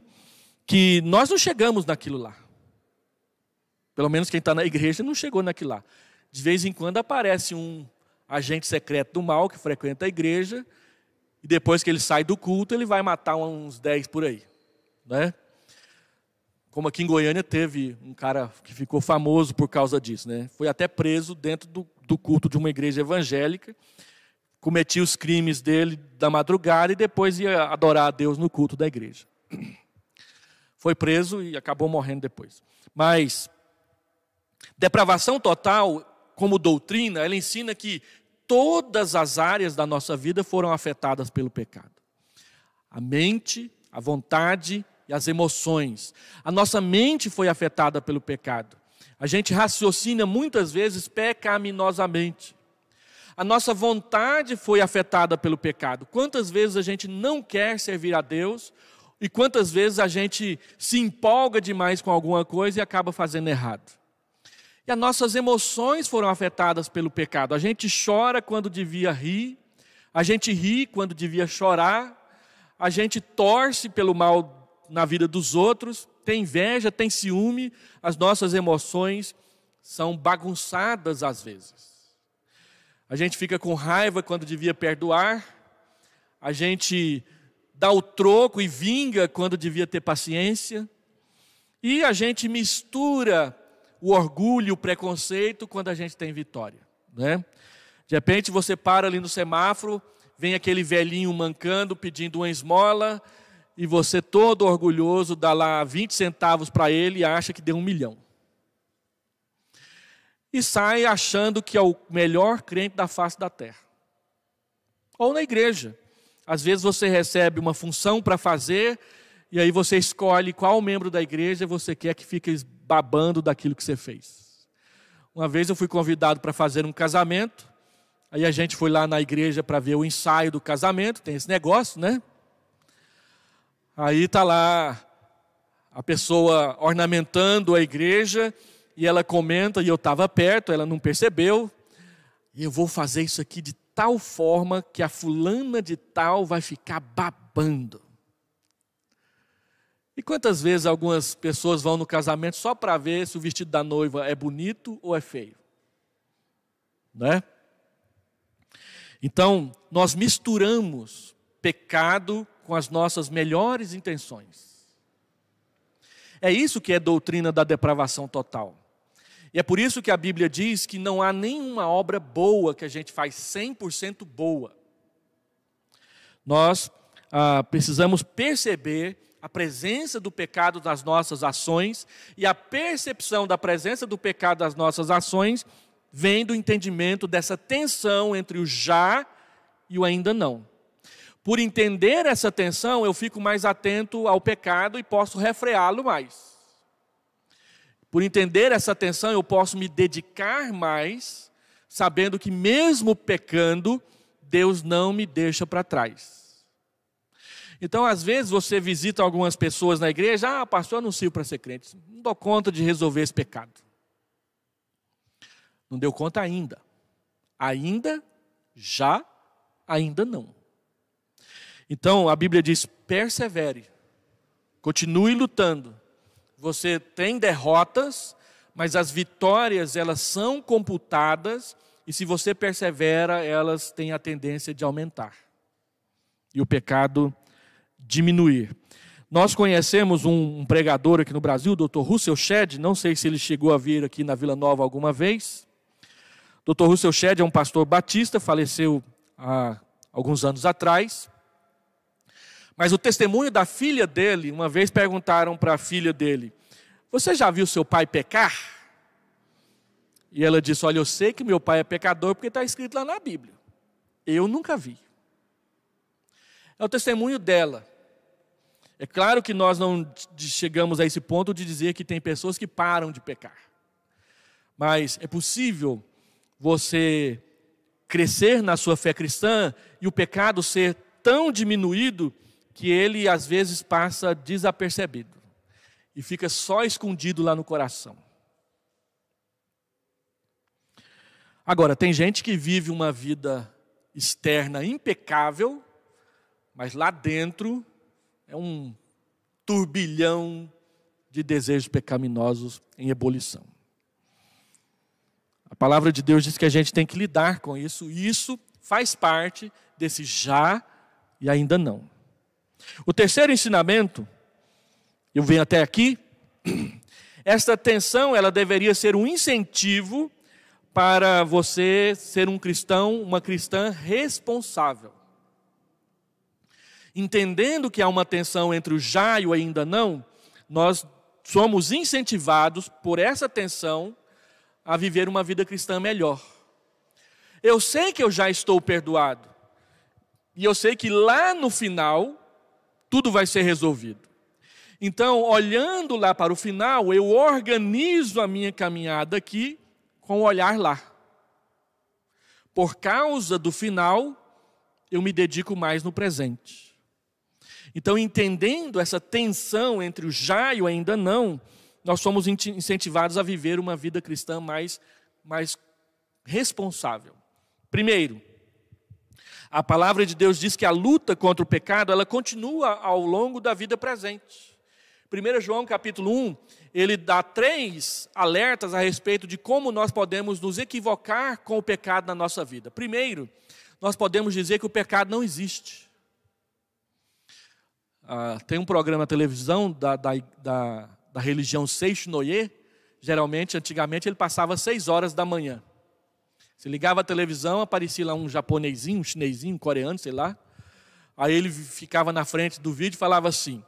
que nós não chegamos naquilo lá. Pelo menos quem está na igreja não chegou naquilo lá. De vez em quando aparece um agente secreto do mal que frequenta a igreja e depois que ele sai do culto, ele vai matar uns 10 por aí. Né? Como aqui em Goiânia teve um cara que ficou famoso por causa disso. Né? Foi até preso dentro do, do culto de uma igreja evangélica. Cometia os crimes dele da madrugada e depois ia adorar a Deus no culto da igreja. Foi preso e acabou morrendo depois. Mas depravação total, como doutrina, ela ensina que todas as áreas da nossa vida foram afetadas pelo pecado. A mente, a vontade e as emoções. A nossa mente foi afetada pelo pecado. A gente raciocina muitas vezes pecaminosamente. A nossa vontade foi afetada pelo pecado. Quantas vezes a gente não quer servir a Deus e quantas vezes a gente se empolga demais com alguma coisa e acaba fazendo errado as nossas emoções foram afetadas pelo pecado. A gente chora quando devia rir, a gente ri quando devia chorar, a gente torce pelo mal na vida dos outros, tem inveja, tem ciúme, as nossas emoções são bagunçadas às vezes. A gente fica com raiva quando devia perdoar, a gente dá o troco e vinga quando devia ter paciência, e a gente mistura o orgulho, o preconceito quando a gente tem vitória. Né? De repente você para ali no semáforo, vem aquele velhinho mancando, pedindo uma esmola, e você todo orgulhoso dá lá 20 centavos para ele e acha que deu um milhão. E sai achando que é o melhor crente da face da terra. Ou na igreja. Às vezes você recebe uma função para fazer, e aí você escolhe qual membro da igreja você quer que fique babando daquilo que você fez. Uma vez eu fui convidado para fazer um casamento, aí a gente foi lá na igreja para ver o ensaio do casamento, tem esse negócio, né? Aí tá lá a pessoa ornamentando a igreja e ela comenta e eu estava perto, ela não percebeu. E eu vou fazer isso aqui de tal forma que a fulana de tal vai ficar babando. E quantas vezes algumas pessoas vão no casamento só para ver se o vestido da noiva é bonito ou é feio? Né? Então, nós misturamos pecado com as nossas melhores intenções. É isso que é doutrina da depravação total. E é por isso que a Bíblia diz que não há nenhuma obra boa que a gente faz 100% boa. Nós ah, precisamos perceber a presença do pecado nas nossas ações, e a percepção da presença do pecado nas nossas ações vem do entendimento dessa tensão entre o já e o ainda não. Por entender essa tensão, eu fico mais atento ao pecado e posso refreá-lo mais. Por entender essa tensão, eu posso me dedicar mais, sabendo que mesmo pecando, Deus não me deixa para trás. Então, às vezes, você visita algumas pessoas na igreja, ah, pastor, eu não sirvo para ser crente, não dou conta de resolver esse pecado. Não deu conta ainda. Ainda, já, ainda não. Então, a Bíblia diz: persevere, continue lutando. Você tem derrotas, mas as vitórias, elas são computadas, e se você persevera, elas têm a tendência de aumentar. E o pecado diminuir. Nós conhecemos um pregador aqui no Brasil, o Dr. Russell Shedd, não sei se ele chegou a vir aqui na Vila Nova alguma vez. O Dr. Russell Shedd é um pastor batista, faleceu há alguns anos atrás. Mas o testemunho da filha dele, uma vez perguntaram para a filha dele: Você já viu seu pai pecar? E ela disse: Olha, eu sei que meu pai é pecador porque está escrito lá na Bíblia. Eu nunca vi. É o testemunho dela. É claro que nós não chegamos a esse ponto de dizer que tem pessoas que param de pecar. Mas é possível você crescer na sua fé cristã e o pecado ser tão diminuído que ele às vezes passa desapercebido e fica só escondido lá no coração. Agora, tem gente que vive uma vida externa impecável, mas lá dentro é um turbilhão de desejos pecaminosos em ebulição. A palavra de Deus diz que a gente tem que lidar com isso, e isso faz parte desse já e ainda não. O terceiro ensinamento, eu venho até aqui, esta tensão ela deveria ser um incentivo para você ser um cristão, uma cristã responsável. Entendendo que há uma tensão entre o já e o ainda não, nós somos incentivados por essa tensão a viver uma vida cristã melhor. Eu sei que eu já estou perdoado. E eu sei que lá no final tudo vai ser resolvido. Então, olhando lá para o final, eu organizo a minha caminhada aqui com o olhar lá. Por causa do final, eu me dedico mais no presente. Então, entendendo essa tensão entre o já e o ainda não, nós somos incentivados a viver uma vida cristã mais, mais responsável. Primeiro, a palavra de Deus diz que a luta contra o pecado, ela continua ao longo da vida presente. 1 João capítulo 1, ele dá três alertas a respeito de como nós podemos nos equivocar com o pecado na nossa vida. Primeiro, nós podemos dizer que o pecado não existe. Ah, tem um programa televisão da, da, da, da religião Seixnoye, geralmente, antigamente, ele passava seis horas da manhã. Se ligava a televisão, aparecia lá um japonesinho, um chinesinho, um coreano, sei lá. Aí ele ficava na frente do vídeo e falava assim: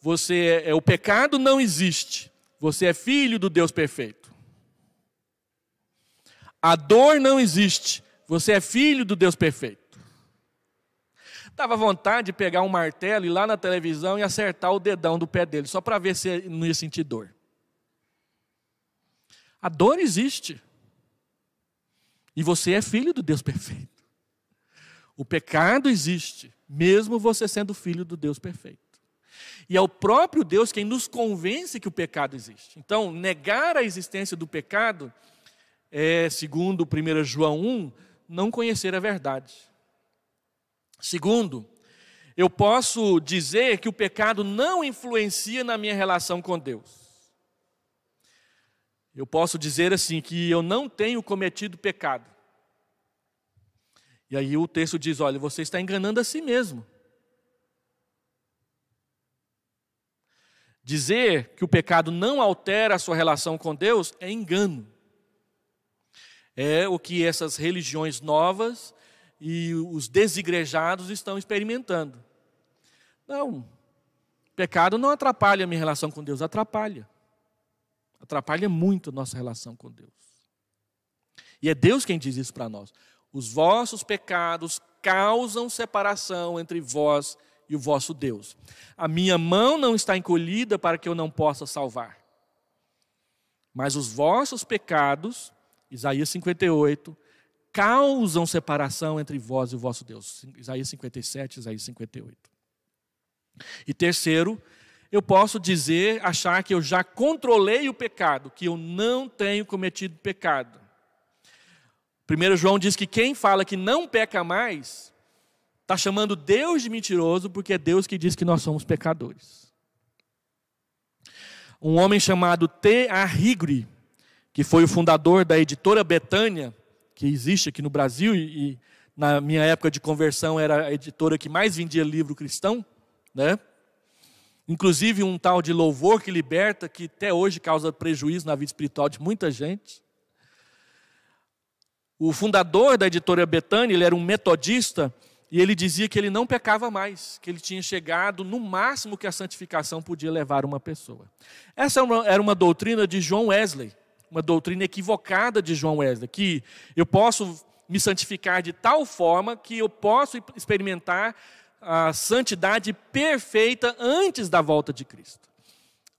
Você é, é o pecado não existe. Você é filho do Deus perfeito. A dor não existe. Você é filho do Deus perfeito. Dava vontade de pegar um martelo e ir lá na televisão e acertar o dedão do pé dele, só para ver se não ia sentir dor. A dor existe. E você é filho do Deus perfeito. O pecado existe, mesmo você sendo filho do Deus perfeito. E é o próprio Deus quem nos convence que o pecado existe. Então, negar a existência do pecado é, segundo 1 João 1, não conhecer a verdade. Segundo, eu posso dizer que o pecado não influencia na minha relação com Deus. Eu posso dizer assim que eu não tenho cometido pecado. E aí o texto diz: olha, você está enganando a si mesmo. Dizer que o pecado não altera a sua relação com Deus é engano. É o que essas religiões novas, e os desigrejados estão experimentando. Não, pecado não atrapalha a minha relação com Deus, atrapalha. Atrapalha muito a nossa relação com Deus. E é Deus quem diz isso para nós. Os vossos pecados causam separação entre vós e o vosso Deus. A minha mão não está encolhida para que eu não possa salvar. Mas os vossos pecados, Isaías 58, causam separação entre vós e o vosso Deus. Isaías 57, Isaías 58. E terceiro, eu posso dizer, achar que eu já controlei o pecado, que eu não tenho cometido pecado. 1 João diz que quem fala que não peca mais, está chamando Deus de mentiroso, porque é Deus que diz que nós somos pecadores. Um homem chamado T. A. Higri, que foi o fundador da editora Betânia, que existe aqui no Brasil, e, e na minha época de conversão era a editora que mais vendia livro cristão, né? Inclusive um tal de louvor que liberta, que até hoje causa prejuízo na vida espiritual de muita gente. O fundador da editora Betânia, ele era um metodista, e ele dizia que ele não pecava mais, que ele tinha chegado no máximo que a santificação podia levar uma pessoa. Essa era é uma, era uma doutrina de John Wesley, uma doutrina equivocada de João Wesley, que eu posso me santificar de tal forma que eu posso experimentar a santidade perfeita antes da volta de Cristo.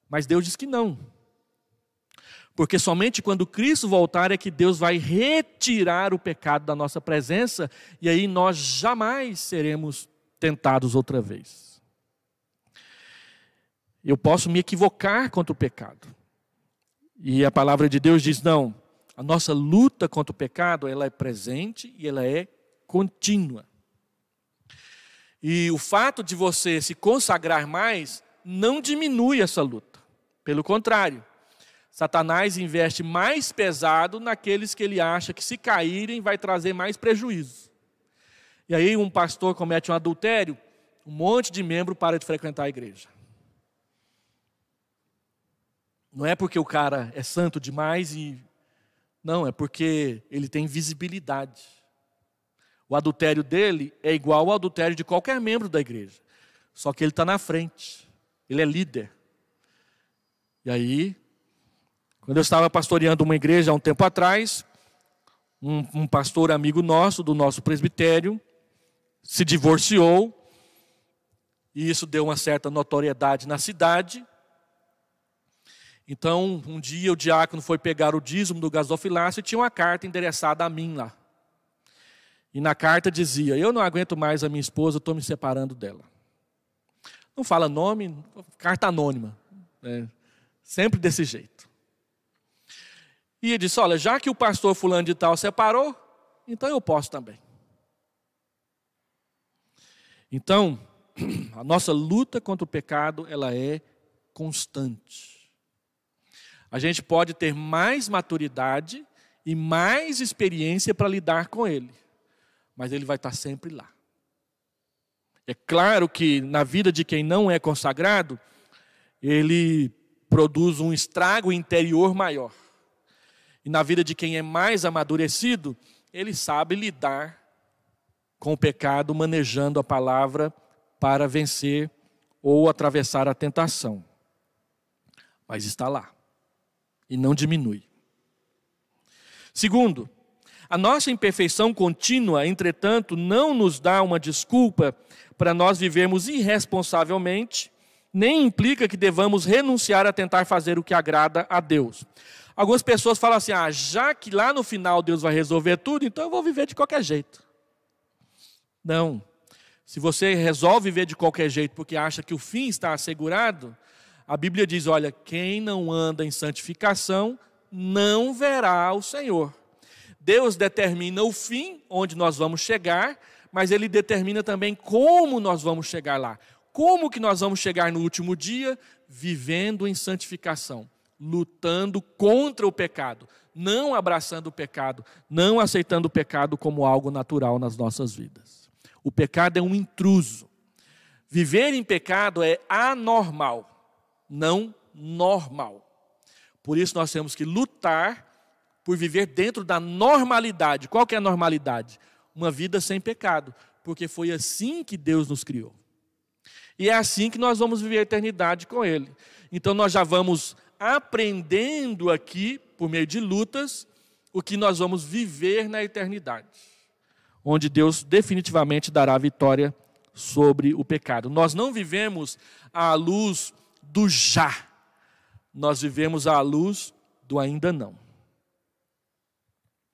Mas Deus diz que não. Porque somente quando Cristo voltar é que Deus vai retirar o pecado da nossa presença e aí nós jamais seremos tentados outra vez. Eu posso me equivocar contra o pecado. E a palavra de Deus diz: não, a nossa luta contra o pecado ela é presente e ela é contínua. E o fato de você se consagrar mais não diminui essa luta. Pelo contrário, Satanás investe mais pesado naqueles que ele acha que, se caírem, vai trazer mais prejuízo. E aí, um pastor comete um adultério, um monte de membro para de frequentar a igreja. Não é porque o cara é santo demais e. Não, é porque ele tem visibilidade. O adultério dele é igual ao adultério de qualquer membro da igreja. Só que ele está na frente. Ele é líder. E aí, quando eu estava pastoreando uma igreja há um tempo atrás, um, um pastor amigo nosso, do nosso presbitério, se divorciou. E isso deu uma certa notoriedade na cidade. Então, um dia o diácono foi pegar o dízimo do gasofilácio e tinha uma carta endereçada a mim lá. E na carta dizia: Eu não aguento mais a minha esposa, estou me separando dela. Não fala nome, carta anônima. Né? Sempre desse jeito. E ele disse: Olha, já que o pastor Fulano de Tal separou, então eu posso também. Então, a nossa luta contra o pecado, ela é constante. A gente pode ter mais maturidade e mais experiência para lidar com ele, mas ele vai estar tá sempre lá. É claro que na vida de quem não é consagrado, ele produz um estrago interior maior. E na vida de quem é mais amadurecido, ele sabe lidar com o pecado, manejando a palavra para vencer ou atravessar a tentação. Mas está lá e não diminui. Segundo, a nossa imperfeição contínua, entretanto, não nos dá uma desculpa para nós vivermos irresponsavelmente, nem implica que devamos renunciar a tentar fazer o que agrada a Deus. Algumas pessoas falam assim: ah, já que lá no final Deus vai resolver tudo, então eu vou viver de qualquer jeito. Não. Se você resolve viver de qualquer jeito porque acha que o fim está assegurado, a Bíblia diz: olha, quem não anda em santificação não verá o Senhor. Deus determina o fim, onde nós vamos chegar, mas ele determina também como nós vamos chegar lá. Como que nós vamos chegar no último dia? Vivendo em santificação, lutando contra o pecado, não abraçando o pecado, não aceitando o pecado como algo natural nas nossas vidas. O pecado é um intruso. Viver em pecado é anormal não normal. Por isso nós temos que lutar por viver dentro da normalidade. Qual que é a normalidade? Uma vida sem pecado, porque foi assim que Deus nos criou. E é assim que nós vamos viver a eternidade com Ele. Então nós já vamos aprendendo aqui, por meio de lutas, o que nós vamos viver na eternidade, onde Deus definitivamente dará vitória sobre o pecado. Nós não vivemos à luz do já. Nós vivemos à luz do ainda não.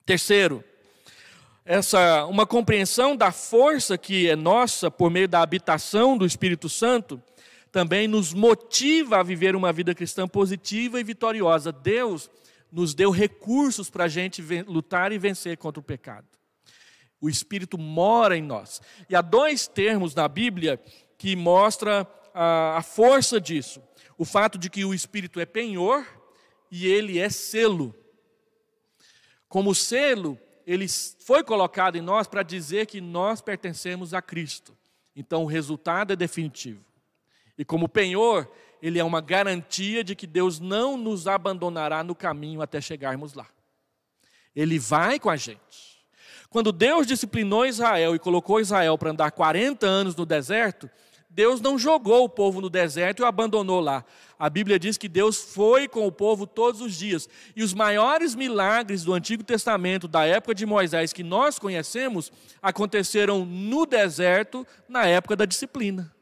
Terceiro, essa uma compreensão da força que é nossa por meio da habitação do Espírito Santo também nos motiva a viver uma vida cristã positiva e vitoriosa. Deus nos deu recursos para a gente lutar e vencer contra o pecado. O Espírito mora em nós. E há dois termos na Bíblia que mostra a, a força disso? O fato de que o Espírito é penhor e ele é selo. Como selo, ele foi colocado em nós para dizer que nós pertencemos a Cristo. Então o resultado é definitivo. E como penhor, ele é uma garantia de que Deus não nos abandonará no caminho até chegarmos lá. Ele vai com a gente. Quando Deus disciplinou Israel e colocou Israel para andar 40 anos no deserto, Deus não jogou o povo no deserto e o abandonou lá. A Bíblia diz que Deus foi com o povo todos os dias. E os maiores milagres do Antigo Testamento, da época de Moisés, que nós conhecemos, aconteceram no deserto, na época da disciplina.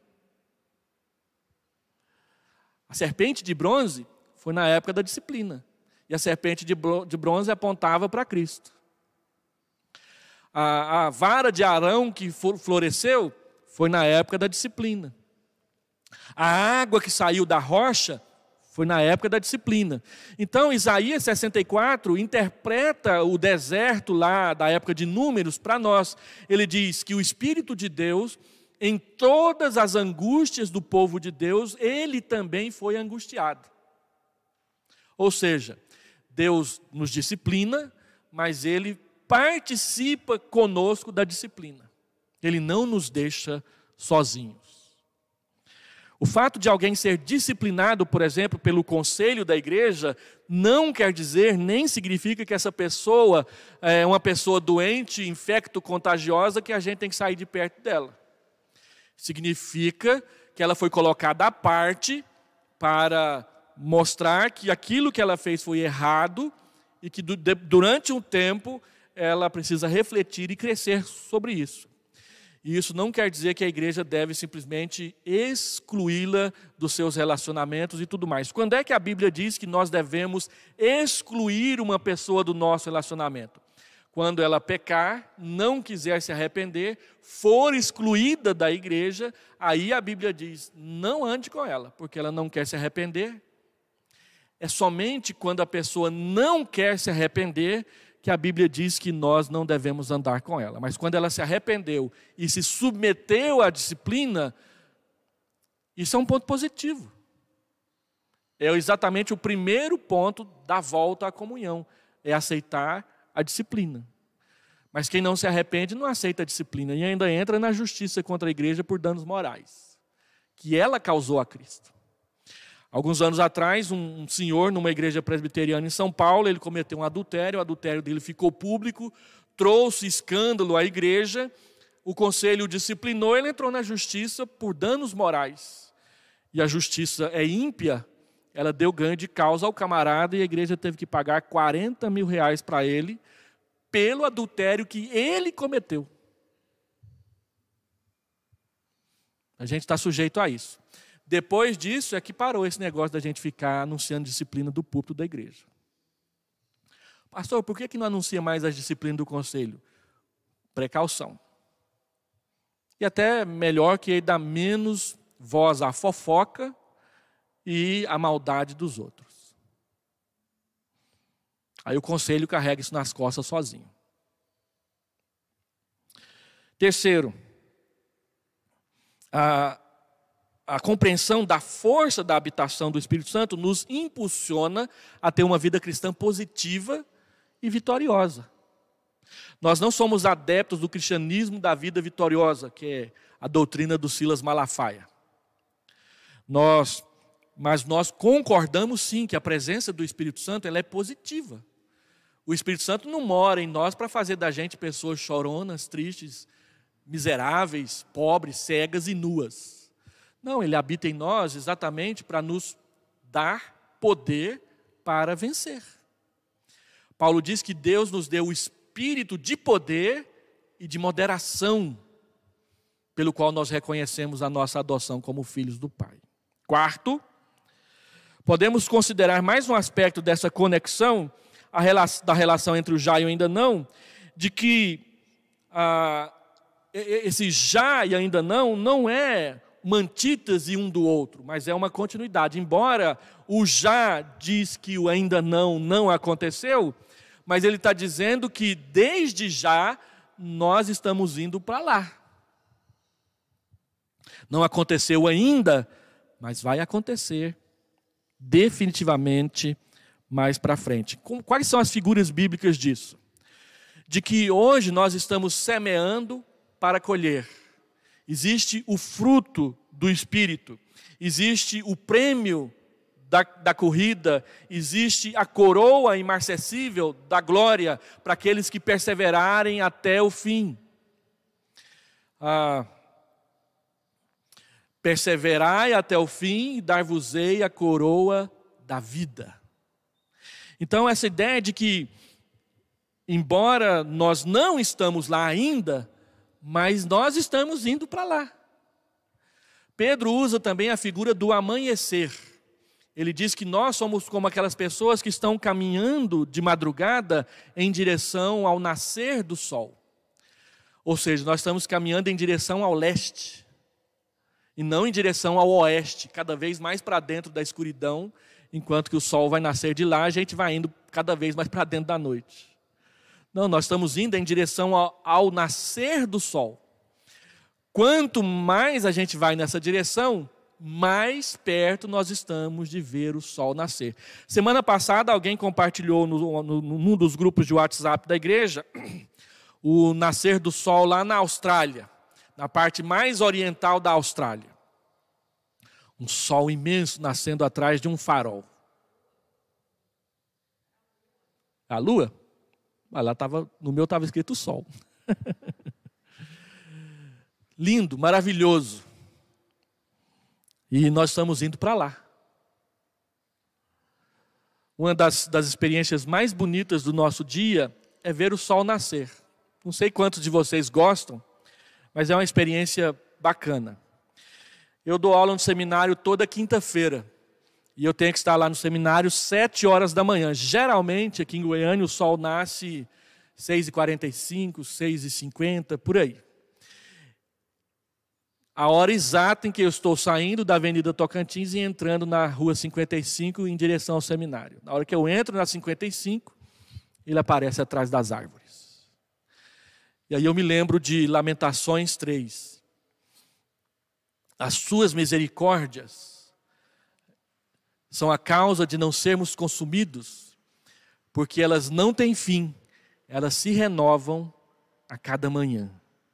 A serpente de bronze foi na época da disciplina. E a serpente de bronze apontava para Cristo. A, a vara de Arão que floresceu foi na época da disciplina. A água que saiu da rocha foi na época da disciplina. Então, Isaías 64 interpreta o deserto lá da época de Números para nós. Ele diz que o Espírito de Deus, em todas as angústias do povo de Deus, ele também foi angustiado. Ou seja, Deus nos disciplina, mas ele participa conosco da disciplina. Ele não nos deixa sozinhos. O fato de alguém ser disciplinado, por exemplo, pelo conselho da igreja, não quer dizer, nem significa que essa pessoa é uma pessoa doente, infecto-contagiosa, que a gente tem que sair de perto dela. Significa que ela foi colocada à parte para mostrar que aquilo que ela fez foi errado e que durante um tempo ela precisa refletir e crescer sobre isso. E isso não quer dizer que a igreja deve simplesmente excluí-la dos seus relacionamentos e tudo mais. Quando é que a Bíblia diz que nós devemos excluir uma pessoa do nosso relacionamento? Quando ela pecar, não quiser se arrepender, for excluída da igreja, aí a Bíblia diz: não ande com ela, porque ela não quer se arrepender. É somente quando a pessoa não quer se arrepender que a Bíblia diz que nós não devemos andar com ela. Mas quando ela se arrependeu e se submeteu à disciplina, isso é um ponto positivo. É exatamente o primeiro ponto da volta à comunhão, é aceitar a disciplina. Mas quem não se arrepende não aceita a disciplina e ainda entra na justiça contra a igreja por danos morais que ela causou a Cristo. Alguns anos atrás, um senhor numa igreja presbiteriana em São Paulo, ele cometeu um adultério, o adultério dele ficou público, trouxe escândalo à igreja, o conselho o disciplinou, ele entrou na justiça por danos morais. E a justiça é ímpia, ela deu ganho de causa ao camarada e a igreja teve que pagar 40 mil reais para ele pelo adultério que ele cometeu. A gente está sujeito a isso. Depois disso é que parou esse negócio da gente ficar anunciando disciplina do púlpito da igreja. Pastor, por que, que não anuncia mais as disciplinas do conselho? Precaução. E até melhor que dá menos voz à fofoca e à maldade dos outros. Aí o conselho carrega isso nas costas sozinho. Terceiro, a, a compreensão da força da habitação do Espírito Santo nos impulsiona a ter uma vida cristã positiva e vitoriosa. Nós não somos adeptos do cristianismo da vida vitoriosa, que é a doutrina do Silas Malafaia. Nós, mas nós concordamos sim que a presença do Espírito Santo ela é positiva. O Espírito Santo não mora em nós para fazer da gente pessoas choronas, tristes, miseráveis, pobres, cegas e nuas. Não, ele habita em nós exatamente para nos dar poder para vencer. Paulo diz que Deus nos deu o espírito de poder e de moderação, pelo qual nós reconhecemos a nossa adoção como filhos do Pai. Quarto, podemos considerar mais um aspecto dessa conexão, relação, da relação entre o já e o ainda não, de que ah, esse já e ainda não não é uma antítese um do outro, mas é uma continuidade. Embora o já diz que o ainda não não aconteceu, mas ele está dizendo que desde já nós estamos indo para lá. Não aconteceu ainda, mas vai acontecer definitivamente mais para frente. Quais são as figuras bíblicas disso? De que hoje nós estamos semeando para colher existe o fruto do Espírito, existe o prêmio da, da corrida, existe a coroa imarcessível da glória para aqueles que perseverarem até o fim. Ah, perseverai até o fim e dar-vos-ei a coroa da vida. Então, essa ideia de que, embora nós não estamos lá ainda, mas nós estamos indo para lá. Pedro usa também a figura do amanhecer. Ele diz que nós somos como aquelas pessoas que estão caminhando de madrugada em direção ao nascer do sol. Ou seja, nós estamos caminhando em direção ao leste e não em direção ao oeste, cada vez mais para dentro da escuridão, enquanto que o sol vai nascer de lá, a gente vai indo cada vez mais para dentro da noite. Não, nós estamos indo em direção ao, ao nascer do sol. Quanto mais a gente vai nessa direção, mais perto nós estamos de ver o sol nascer. Semana passada, alguém compartilhou no, no, num dos grupos de WhatsApp da igreja o nascer do sol lá na Austrália, na parte mais oriental da Austrália. Um sol imenso nascendo atrás de um farol. A lua? Mas lá tava, no meu estava escrito sol. Lindo, maravilhoso. E nós estamos indo para lá. Uma das, das experiências mais bonitas do nosso dia é ver o sol nascer. Não sei quantos de vocês gostam, mas é uma experiência bacana. Eu dou aula no seminário toda quinta-feira. E eu tenho que estar lá no seminário sete horas da manhã. Geralmente, aqui em Goiânia, o sol nasce seis e quarenta e cinco seis e cinquenta por aí. A hora exata em que eu estou saindo da Avenida Tocantins e entrando na Rua 55 em direção ao seminário. Na hora que eu entro na 55, ele aparece atrás das árvores. E aí eu me lembro de Lamentações 3. As suas misericórdias são a causa de não sermos consumidos, porque elas não têm fim, elas se renovam a cada manhã.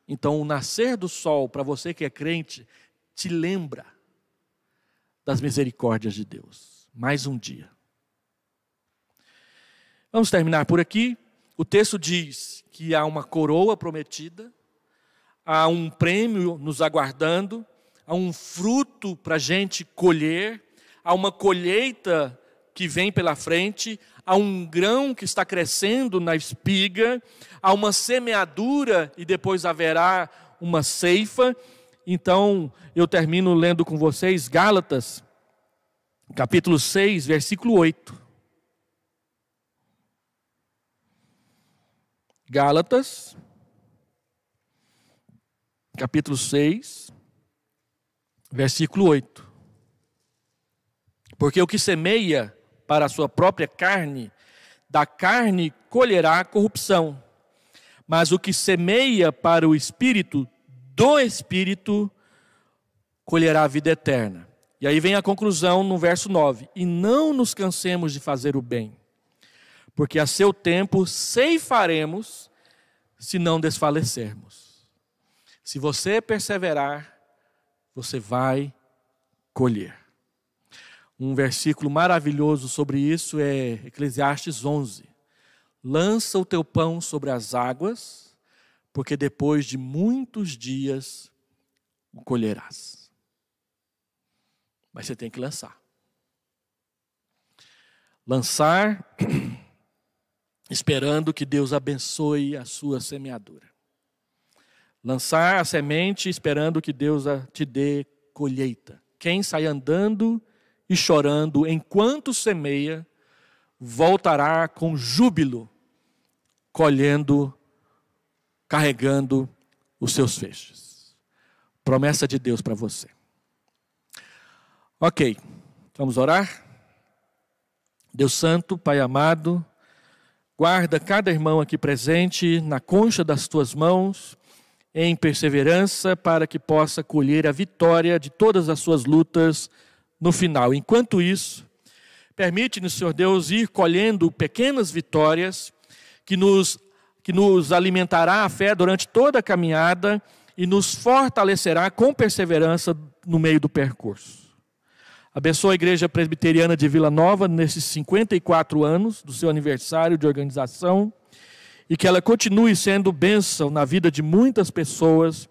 Então, o nascer do sol, para você que é crente, te lembra das misericórdias de Deus. Mais um dia. Vamos terminar por aqui. O texto diz que há uma coroa prometida, há um prêmio nos aguardando, há um fruto para a gente colher, há uma colheita que vem pela frente, há um grão que está crescendo na espiga, há uma semeadura e depois haverá uma ceifa. Então, eu termino lendo com vocês Gálatas, capítulo 6, versículo 8. Gálatas, capítulo 6, versículo 8. Porque o que semeia para a sua própria carne, da carne colherá corrupção. Mas o que semeia para o espírito, do espírito colherá a vida eterna. E aí vem a conclusão no verso 9: E não nos cansemos de fazer o bem, porque a seu tempo ceifaremos se não desfalecermos. Se você perseverar, você vai colher. Um versículo maravilhoso sobre isso é Eclesiastes 11. Lança o teu pão sobre as águas, porque depois de muitos dias o colherás. Mas você tem que lançar. Lançar esperando que Deus abençoe a sua semeadura. Lançar a semente esperando que Deus te dê colheita. Quem sai andando e chorando, enquanto semeia, voltará com júbilo, colhendo, carregando os seus feixes. Promessa de Deus para você. Ok, vamos orar? Deus Santo, Pai amado, guarda cada irmão aqui presente na concha das tuas mãos, em perseverança, para que possa colher a vitória de todas as suas lutas no final. Enquanto isso, permite-nos, Senhor Deus, ir colhendo pequenas vitórias que nos, que nos alimentará a fé durante toda a caminhada e nos fortalecerá com perseverança no meio do percurso. Abençoa a Igreja Presbiteriana de Vila Nova nesses 54 anos do seu aniversário de organização e que ela continue sendo bênção na vida de muitas pessoas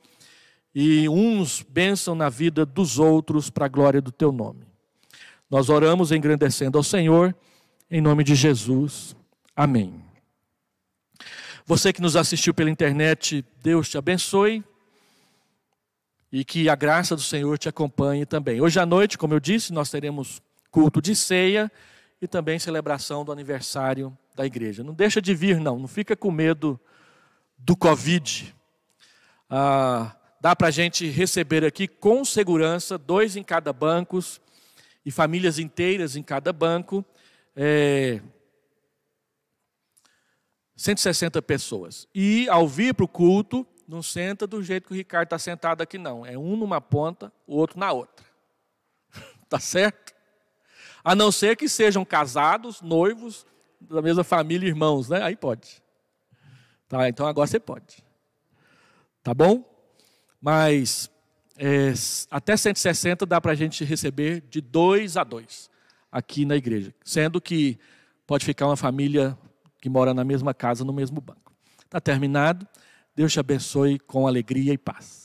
e uns bênção na vida dos outros para a glória do teu nome. Nós oramos engrandecendo ao Senhor, em nome de Jesus. Amém. Você que nos assistiu pela internet, Deus te abençoe e que a graça do Senhor te acompanhe também. Hoje à noite, como eu disse, nós teremos culto de ceia e também celebração do aniversário da igreja. Não deixa de vir, não, não fica com medo do Covid. Ah, dá para a gente receber aqui com segurança, dois em cada bancos, e famílias inteiras em cada banco. É, 160 pessoas. E ao vir para o culto, não senta do jeito que o Ricardo está sentado aqui, não. É um numa ponta, o outro na outra. tá certo? A não ser que sejam casados, noivos, da mesma família, irmãos, né? Aí pode. Tá, então agora você pode. Tá bom? Mas é, até 160 dá para a gente receber de dois a dois aqui na igreja, sendo que pode ficar uma família que mora na mesma casa, no mesmo banco. Está terminado. Deus te abençoe com alegria e paz.